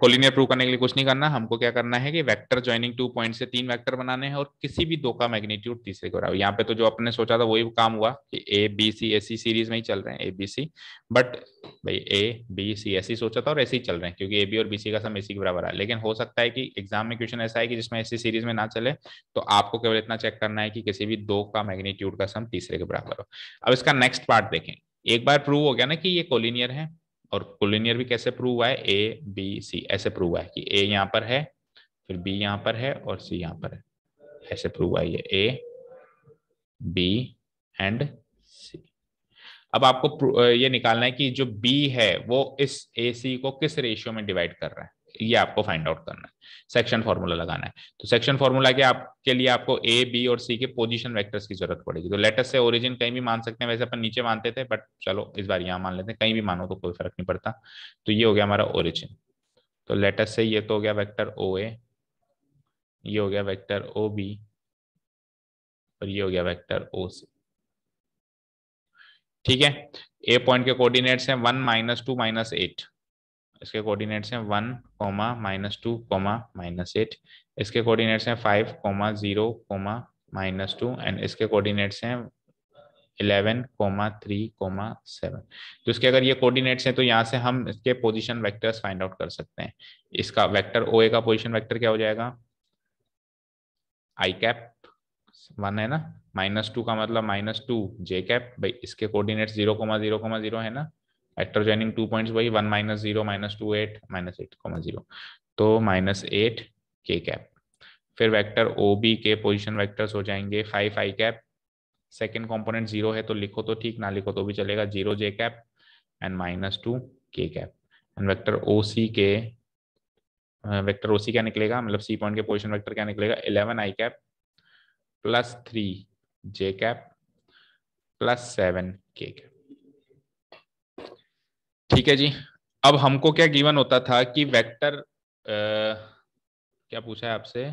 कोलिनियर प्रूव करने के लिए कुछ नहीं करना हमको क्या करना है कि वेक्टर ज्वाइनिंग टू पॉइंट से तीन वेक्टर बनाने हैं और किसी भी दो का मैग्नीट्यूड तीसरे के बराबर यहाँ पे तो जो अपने सोचा था वही काम हुआ कि A B C as C series में ही चल रहे हैं ए बी सी बट भाई ए बी सी एस सी सोचा था और ऐसे ही चल रहे हैं क्योंकि ए बी और बी सी का सम ए सी के बराबर है लेकिन हो सकता है कि एग्जाम में क्वेश्चन ऐसा है कि जिसमें एस सीरीज e में ना चले तो आपको केवल इतना चेक करना है कि किसी भी दो का मैग्नीट्यूड का सम तीसरे के बराबर हो अब इसका नेक्स्ट पार्ट देखें एक बार प्रूव हो गया ना कि ये कोलिनियर है और कोलिनियर भी कैसे प्रूव हुआ है ए बी सी ऐसे प्रूव हुआ है कि ए यहाँ पर है फिर बी यहाँ पर है और सी यहाँ पर है ऐसे प्रूव हुआ ये ए बी एंड सी अब आपको ये निकालना है कि जो बी है वो इस ए सी को किस रेशियो में डिवाइड कर रहा है ये आपको फाइंड आउट करना है सेक्शन फॉर्मूला लगाना है तो सेक्शन फॉर्मूला के आपके लिए आपको ए बी और सी के पोजिशन वैक्टर्स की जरूरत पड़ेगी तो लेटर से ओरिजिन कहीं भी मान सकते हैं वैसे अपन नीचे मानते थे बट चलो इस बार यहाँ मान लेते हैं कहीं भी मानो तो कोई फर्क नहीं पड़ता तो ये हो गया हमारा ओरिजिन तो लेटर से ये तो हो गया वैक्टर ओ ए ये हो गया वैक्टर ओ बी और ये हो गया वैक्टर ओ सी ठीक है ए पॉइंट के कोऑर्डिनेट्स हैं one minus two minus eight इसके कोऑर्डिनेट्स हैं one comma minus two comma minus eight इसके कोऑर्डिनेट्स हैं five comma zero comma minus two and इसके कोऑर्डिनेट्स हैं eleven comma three comma seven तो इसके अगर ये कोऑर्डिनेट्स हैं तो यहाँ से हम इसके पोजिशन वैक्टर्स फाइंड आउट कर सकते हैं इसका वैक्टर ओ ए का पोजिशन वैक्टर क्या हो जाएगा आई कैप वन है ना माइनस टू का मतलब माइनस टू जे कैप भाई इसके coordinates zero comma zero comma zero है ना एक्टर ज्वाइनिंग टू पॉइंट वही one minus zero minus two eight minus eight comma zero तो माइनस एट के कैप फिर वेक्टर ओ बी के पोजिशन वैक्टर्स हो जाएंगे five I cap second component zero है तो लिखो तो ठीक ना लिखो तो भी चलेगा zero J cap and minus two के cap and vector O C के वैक्टर ओ सी क्या निकलेगा मतलब सी पॉइंट के पोजिशन वैक्टर क्या निकलेगा eleven I cap plus three J cap plus seven K cap ठीक है जी अब हमको क्या गिवन होता था कि वेक्टर आ, क्या पूछा है आपसे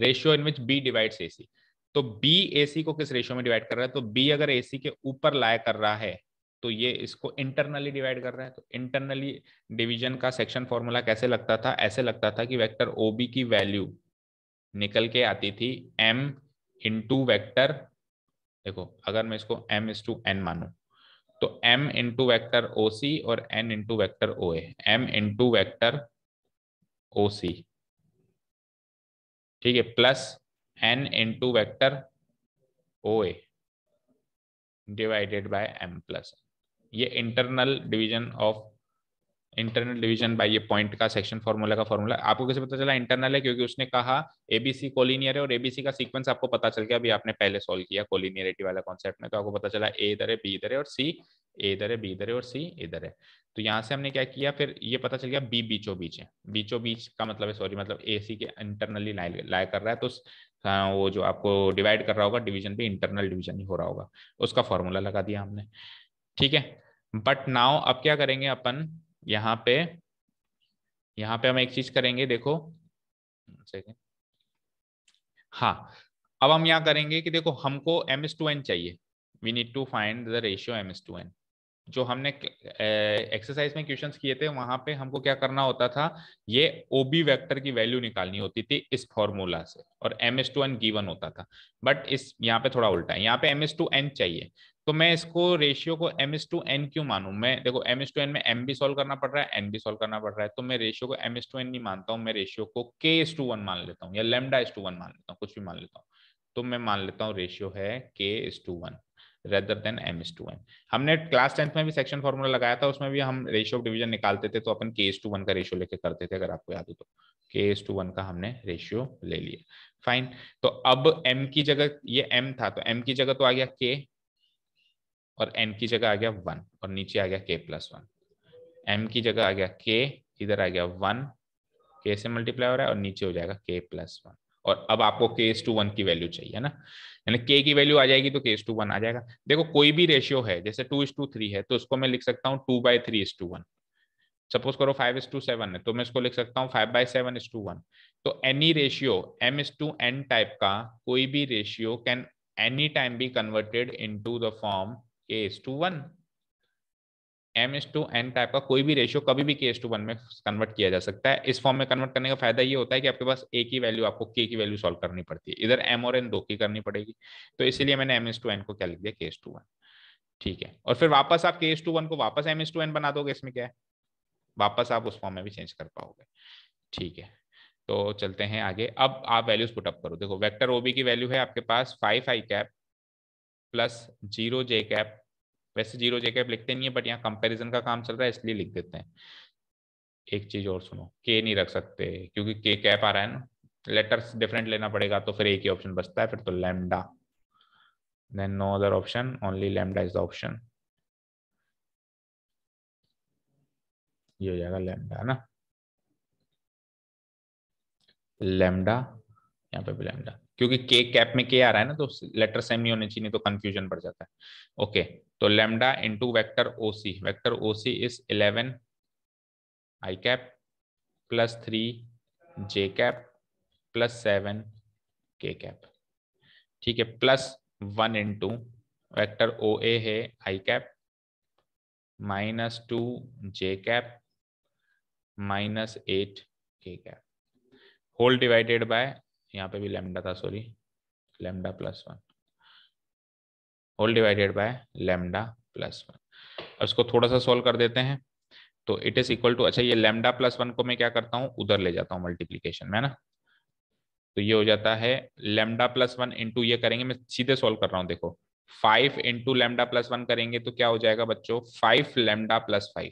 ratio in which B divides A C तो बी एसी को किस रेशियो में डिवाइड कर रहा है तो बी अगर एसी के ऊपर लाया कर रहा है तो ये इसको इंटरनली डिवाइड कर रहा है तो इंटरनली डिवीजन का सेक्शन फॉर्मूला कैसे लगता था ऐसे लगता था कि वेक्टर बी की वैल्यू निकल के आती थी एम इंटू वैक्टर देखो अगर मैं इसको एम इज टू एन मानू तो m into vector O C और n into vector O M into vector O C ठीक है plus n into vector O A divided by m plus ये internal division of internal division by ये पॉइंट का सेक्शन फॉर्मूला का फॉर्मूला आपको कैसे पता चला इंटरनल है क्योंकि उसने कहा एबीसी कोलिनियर है और एबीसी का सीक्वेंस आपको पता चल गया अभी आपने पहले सॉल्व किया कोलिनियरिटी वाला कॉन्सेप्ट में तो आपको पता चला ए इधर है बी इधर है और सी ए इधर है बी इधर है और सी इधर है तो यहाँ से हमने क्या किया फिर ये पता चल गया बी बीचो बीच है बीचो बीच का मतलब है सॉरी मतलब ए सी के इंटरनली लाया कर रहा है तो हाँ, वो जो आपको डिवाइड कर रहा होगा डिवीजन भी इंटरनल डिवीजन ही हो रहा होगा उसका फॉर्मूला लगा दिया हमने ठीक है बट नाउ अब क्या करेंगे अपन यहाँ पे यहाँ पे हम एक चीज करेंगे देखो हाँ अब हम यहाँ करेंगे कि देखो हमको एम एस टू एन चाहिए we need to find the ratio M S to N जो हमने एक्सरसाइज में क्वेश्चंस किए थे वहां पे हमको क्या करना होता था ये ओबी वेक्टर की वैल्यू निकालनी होती थी इस फॉर्मूला से और M S to N given होता था बट इस यहाँ पे थोड़ा उल्टा है यहाँ पे एम एस टू एन चाहिए तो मैं इसको रेशियो को एम एस टू एन क्यों मानू मैं देखो एम एस टू एन में एम भी सोल्व करना पड़ रहा है एन भी सोल्व करना पड़ रहा है तो मैं रेशियो को एम एस टू एन नहीं मानता हूँ मैं रेशियो को के एस टू वन मान लेता हूँ या लेमडा एस टू वन मान लेता हूँ कुछ भी मान लेता हूँ तो मैं मान लेता हूँ रेशियो है K S to one rather than M S to N हमने क्लास टेंथ में भी सेक्शन फॉर्मूला लगाया था उसमें भी हम रेशियो ऑफ डिवीजन निकालते थे तो अपन के एस टू वन का रेशियो लेके करते थे अगर आपको याद हो तो के एस टू वन का हमने रेशियो ले लिया फाइन तो अब एम की जगह ये एम था तो एम की जगह तो आ गया के और एन की जगह आ गया वन और नीचे आ गया के प्लस वन एम की जगह आ गया के इधर आ गया वन के से मल्टीप्लाई हो रहा है और नीचे हो जाएगा के प्लस वन और अब आपको के एस टू वन की वैल्यू चाहिए ना यानी के की वैल्यू आ जाएगी तो के एस टू वन आ जाएगा देखो कोई भी रेशियो है जैसे टू इज टू थ्री है तो उसको मैं लिख सकता हूँ two by three is two one suppose करो फाइव इज टू सेवन है तो मैं इसको लिख सकता हूँ five by seven is two one तो any ratio M is to N type का कोई भी ratio can any time be converted into the form K S to one M S to N type का कोई भी रेशियो कभी भी के एस टू वन में कन्वर्ट किया जा सकता है इस फॉर्म में कन्वर्ट करने का फायदा ये होता है कि आपके पास ए की वैल्यू आपको के की वैल्यू सॉल्व करनी पड़ती है इधर एम और एन दो की करनी पड़ेगी तो इसीलिए मैंने एम एस टू एन को क्या लिख दिया के एस टू वन ठीक है और फिर वापस आप के एस टू वन को वापस एम एस टू एन बना दोगे इसमें क्या है वापस आप उस फॉर्म में भी चेंज कर पाओगे ठीक है तो चलते हैं आगे अब आप वैल्यूज पुटअप करो देखो वेक्टर ओबी की वैल्यू है आपके पास five I cap plus zero J cap वैसे जीरो जेकेप लिखते नहीं है बट यहाँ कंपेरिजन का काम चल रहा है इसलिए लिख देते हैं एक चीज और सुनो के नहीं रख सकते क्योंकि के कैप आ रहा है ना लेटर्स डिफरेंट लेना पड़ेगा तो फिर एक ही ऑप्शन बचता है फिर तो lambda then no other option only lambda is the option ये हो जाएगा लैमडा ना लेमडा यहाँ पे भी लेमडा क्योंकि के कैप में के आ रहा है ना तो लेटर सेम ही होने चाहिए तो कंफ्यूजन बढ़ जाता है ओके तो lambda into vector O C vector O C is eleven I cap plus three J cap plus seven K cap ठीक है plus one into vector O A है आई cap minus two J cap minus eight K cap whole divided by यहाँ पे भी लेमडा था sorry lambda plus one whole divided by lambda plus one इसको थोड़ा सा सोल्व कर देते हैं तो इट इज इक्वल टू अच्छा ये लेमडा प्लस वन को मैं क्या करता हूँ उधर ले जाता हूँ मल्टीप्लीकेशन में ना तो ये हो जाता है लेमडा प्लस वन इंटू ये करेंगे मैं सीधे सोल्व कर रहा हूँ देखो five into lambda plus one करेंगे तो क्या हो जाएगा बच्चों five lambda plus five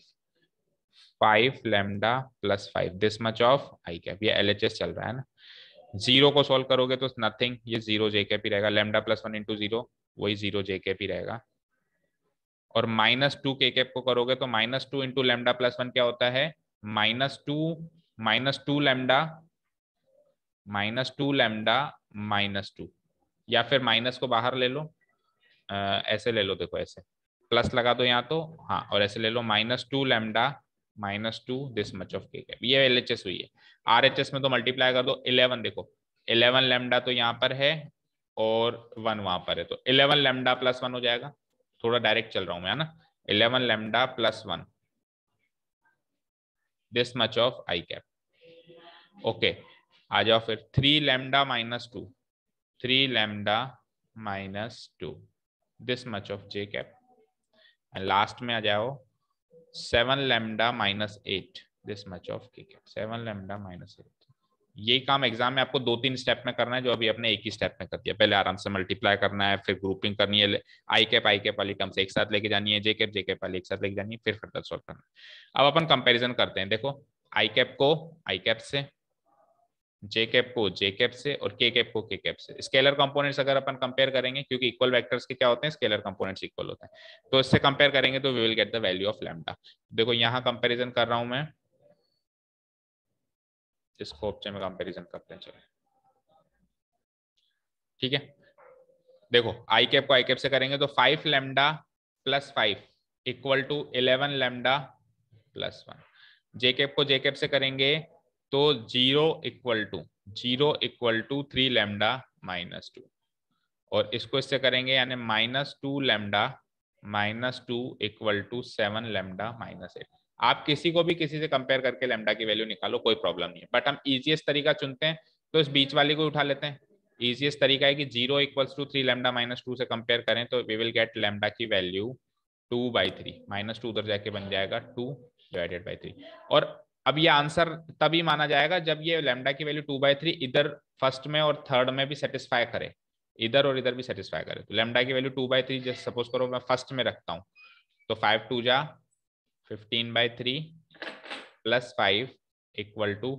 five lambda plus five this much of I cap ये एल चल रहा है ना जीरो को सॉल्व करोगे तो नथिंग ये जीरो जेके पी रहेगा lambda plus one into zero वही जीरो जेके पी रहेगा और माइनस टू के कैप को करोगे तो minus two into lambda plus one क्या होता है minus two minus two lambda minus two lambda minus two या फिर माइनस को बाहर ले लो आ, ऐसे ले लो देखो ऐसे प्लस लगा दो यहाँ तो हाँ और ऐसे ले लो minus two lambda minus two this much of के कैप ये एल हुई है आर में तो मल्टीप्लाई कर दो इलेवन देखो इलेवन लेमडा तो यहाँ पर है और वन वहां पर है तो इलेवन लेमडा प्लस वन हो जाएगा थोड़ा डायरेक्ट चल रहा हूं मैं है ना eleven lambda plus one this much of I cap okay आ जाओ फिर three lambda minus two three lambda minus two this much of J cap and last में आ जाओ seven lambda minus eight this much of के cap seven lambda minus eight यही काम एग्जाम में आपको दो तीन स्टेप में करना है जो अभी अपने एक ही स्टेप में कर दिया पहले आराम से मल्टीप्लाई करना है फिर ग्रुपिंग करनी है आई कैप आई कैप वाली टर्म्स एक साथ लेके जानी है जे कैप जे कैप वाली एक साथ लेके जानी है फिर फर्दर सॉल्व करना है अब अपन कंपेरिजन करते हैं देखो आई कैप को आई कैप से जे कैप को जे कैप से और के कैप को के कैप से स्केलर कंपोनेंट्स अगर अपन कंपेयर करेंगे क्योंकि इक्वल वेक्टर्स के क्या होते हैं स्केलर कंपोनेंट्स इक्वल होते हैं तो इससे कंपेयर करेंगे तो we will get the value of lambda देखो यहाँ कंपेरिजन कर रहा हूं मैं इसको में कंपेरिजन करते हैं चलो ठीक है देखो आई कैप को आई कैप से करेंगे तो five lambda plus five equal to eleven lambda plus one J cap को जेकेप से करेंगे तो zero equal to zero equal to three lambda minus two और इसको इससे करेंगे यानी minus two lambda minus two equal to seven lambda minus eight आप किसी को भी किसी से कंपेयर करके लेमडा की वैल्यू निकालो कोई प्रॉब्लम नहीं है बट हम इजिएस्ट तरीका चुनते हैं तो इस बीच वाले को उठा लेते हैं इजिएस्ट तरीका है कि zero equals to three lambda minus two से कंपेयर करें तो वी विल गेट लेमडा की value two by three minus two उधर जाके बन जाएगा टू डिवाइडेड बाई थ्री और अब ये आंसर तभी माना जाएगा जब ये लेमडा की वैल्यू टू बाई थ्री इधर फर्स्ट में और थर्ड में भी सेटिस्फाई करे इधर और इधर भी सेटिस्फाई करे तो लेमडा की वैल्यू टू बाई थ्री जैसे सपोज करो मैं फर्स्ट में रखता हूँ तो फाइव टू जा fifteen by three plus five equal to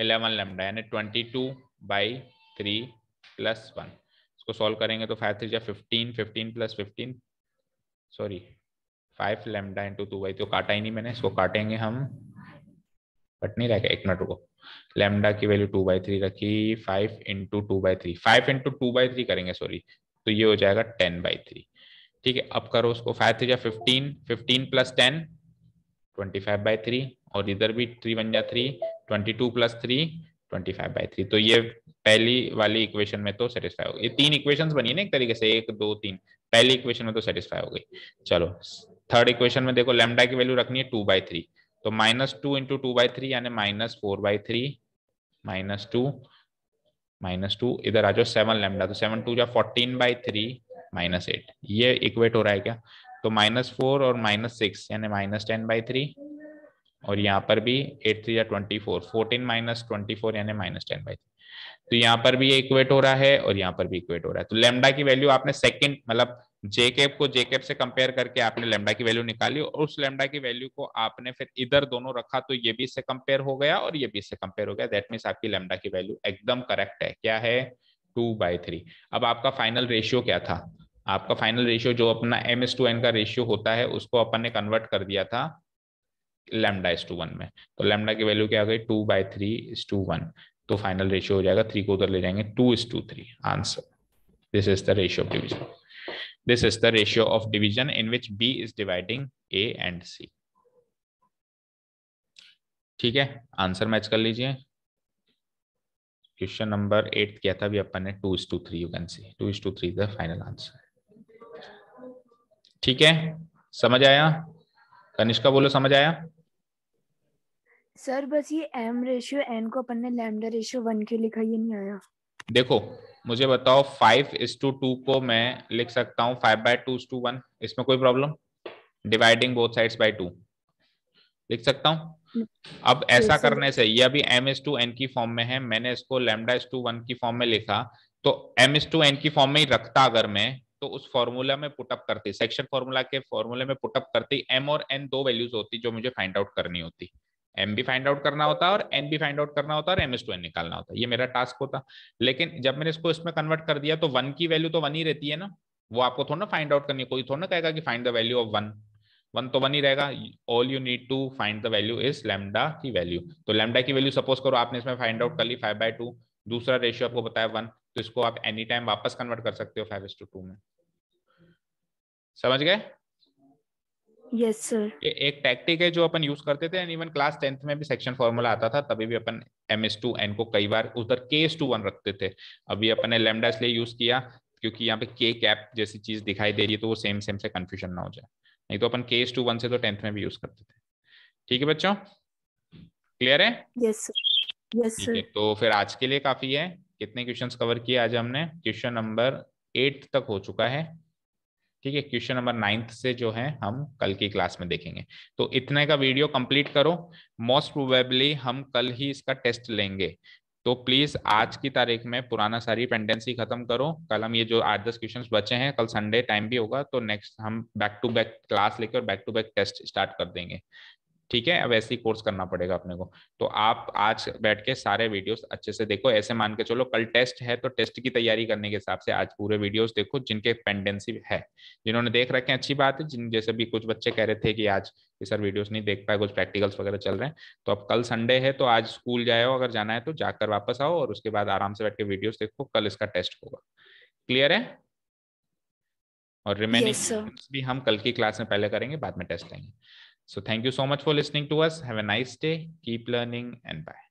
eleven lambda यानी twenty two by three plus one इसको सॉल्व करेंगे तो फाइव थ्री जा fifteen fifteen plus fifteen sorry five lambda into two by तो काटा ही नहीं मैंने इसको काटेंगे हम बट नहीं रहेगा एक मिनट रुको लेमडा की वैल्यू टू बाई थ्री रखी five into two by three five into two by three करेंगे सॉरी तो ये हो जाएगा टेन बाई थ्री ठीक है अब करो उसको फाइव थ्री या fifteen fifteen plus ten twenty five by three और इधर भी थ्री वन जा three twenty two plus three twenty five by three तो ये पहली वाली इक्वेशन में तो सेटिस्फाई हो गई तीन इक्वेशन बनी ना एक तरीके से एक दो तीन पहली इक्वेशन में तो सेटिस्फाई हो गई चलो थर्ड इक्वेशन में देखो लेमडा की वैल्यू रखनी है टू बाई थ्री तो minus two into two by three यानी minus four by three minus two minus two इधर आ जाओ सेवन लेमडा तो सेवन टू जा fourteen by three minus eight ये इक्वेट हो रहा है क्या तो माइनस फोर और माइनस सिक्स यानी माइनस टेन बाई थ्री और यहाँ पर भी एट थ्री या twenty four fourteen minus twenty four यानी माइनस टेन बाई थ्री तो यहाँ पर भी इक्वेट हो रहा है और यहाँ पर भी इक्वेट हो रहा है तो लेमडा की वैल्यू आपने सेकेंड मतलब जेकेप को जेकेप से कंपेयर करके आपने लेमडा की वैल्यू निकाली और उस लेमडा की वैल्यू को आपने फिर इधर दोनों रखा तो ये भी इससे कंपेयर हो गया और ये भी इससे कंपेयर हो गया दैट मीन्स आपकी लेमडा की वैल्यू एकदम करेक्ट है क्या है टू बाई थ्री अब आपका फाइनल रेशियो क्या था आपका फाइनल रेशियो जो अपना एम एस टू एन का रेशियो होता है उसको अपन ने कन्वर्ट कर दिया था लेमडा इस टू वन में तो लेमडा की वैल्यू क्या हो गई two by three is to one तो फाइनल रेशियो हो जाएगा थ्री को उधर ले जाएंगे two is to three answer this is the ratio of division This is the ratio of division in which B is dividing A and C. ठीक है आंसर मैच कर लीजिए क्वेश्चन नंबर एट क्या था भी अपन ने two is to three you can see two is to three the final answer ठीक है समझ आया कनिष्का बोलो समझ आया सर बस ये एम रेशियो एन को अपन ने लैम्डा रेशियो वन क्यों लिखा ये नहीं आया देखो मुझे बताओ फाइव इज टू टू को मैं लिख सकता हूँ five by two to one इसमें कोई problem dividing both sides by two लिख सकता हूँ अब ऐसा करने से ये अभी एम एस टू एन की फॉर्म में है मैंने इसको लेमडा एस टू वन की फॉर्म में लिखा तो एम एस टू एन की फॉर्म में ही रखता अगर मैं तो उस फॉर्मूला में पुटअप करती सेक्शन फॉर्मूला के फॉर्मूले में पुटअप करती एम और एन दो वैल्यूज होती जो मुझे फाइंड आउट करनी होती एम बी फाइंड आउट करना होता है और एन बी फाइंड आउट करना होता है और एम एस टू एन निकालना होता ये मेरा टास्क होता लेकिन जब मैंने इसको इसमें कन्वर्ट कर दिया तो वन की वैल्यू तो वन ही रहती है ना वो आपको थोड़ा ना फाइंड आउट करनी कोई थोड़ा ना कहेगा कि find the value of one one तो वन ही रहेगा all you need to find the value is lambda की वैल्यू तो लेमडा की वैल्यू सपोज करो आपने इसमें फाइंड आउट कर ली फाइव बाई टू दूसरा रेशियो आपको बताया वन तो इसको आप एनी टाइम वापस कन्वर्ट कर सकते हो फाइव टू टू में समझ गए यस सर ये एक टैक्टिक है जो अपन यूज करते थे एंड इवन क्लास टेंथ में भी सेक्शन फॉर्मूला आता था तभी भी अपन एम एस टू एन को कई बार उधर के एस टू वन रखते थे अभी अपन ने लेमडा इसलिए यूज किया क्योंकि यहाँ पे के कैप जैसी चीज दिखाई दे रही है तो वो सेम सेम से कंफ्यूजन ना हो जाए नहीं तो अपन के एस टू वन से तो टेंथ में भी यूज करते थे ठीक है बच्चों क्लियर है यस यस सर सर तो फिर आज के लिए काफी है कितने क्वेश्चंस कवर किए आज हमने क्वेश्चन नंबर एट तक हो चुका है ठीक है क्वेश्चन नंबर नाइन्थ से जो है हम कल की क्लास में देखेंगे तो इतने का वीडियो कंप्लीट करो मोस्ट प्रोबेबली हम कल ही इसका टेस्ट लेंगे तो प्लीज आज की तारीख में पुराना सारी पेंडेंसी खत्म करो कल हम ये जो आठ दस क्वेश्चन बचे हैं कल संडे टाइम भी होगा तो नेक्स्ट हम बैक टू बैक क्लास लेकर back to back test start कर देंगे ठीक है अब ऐसे ही कोर्स करना पड़ेगा अपने को तो आप आज बैठ के सारे वीडियोस अच्छे से देखो ऐसे मान के चलो कल टेस्ट है तो टेस्ट की तैयारी करने के हिसाब से आज पूरे वीडियोस देखो जिनके पेंडेंसी है जिन्होंने देख रखे अच्छी बात है जिन जैसे भी कुछ बच्चे कह रहे थे कि आज सर वीडियोस नहीं देख पाए कुछ प्रैक्टिकल्स वगैरह चल रहे हैं तो अब कल संडे है तो आज स्कूल जाओ अगर जाना है तो जाकर वापस आओ और उसके बाद आराम से बैठ के वीडियोज देखो कल इसका टेस्ट होगा क्लियर है और रिमेनिंग yes, भी हम कल की क्लास में पहले करेंगे बाद में टेस्ट लेंगे So thank you so much for listening to us. Have a nice day. Keep learning and bye.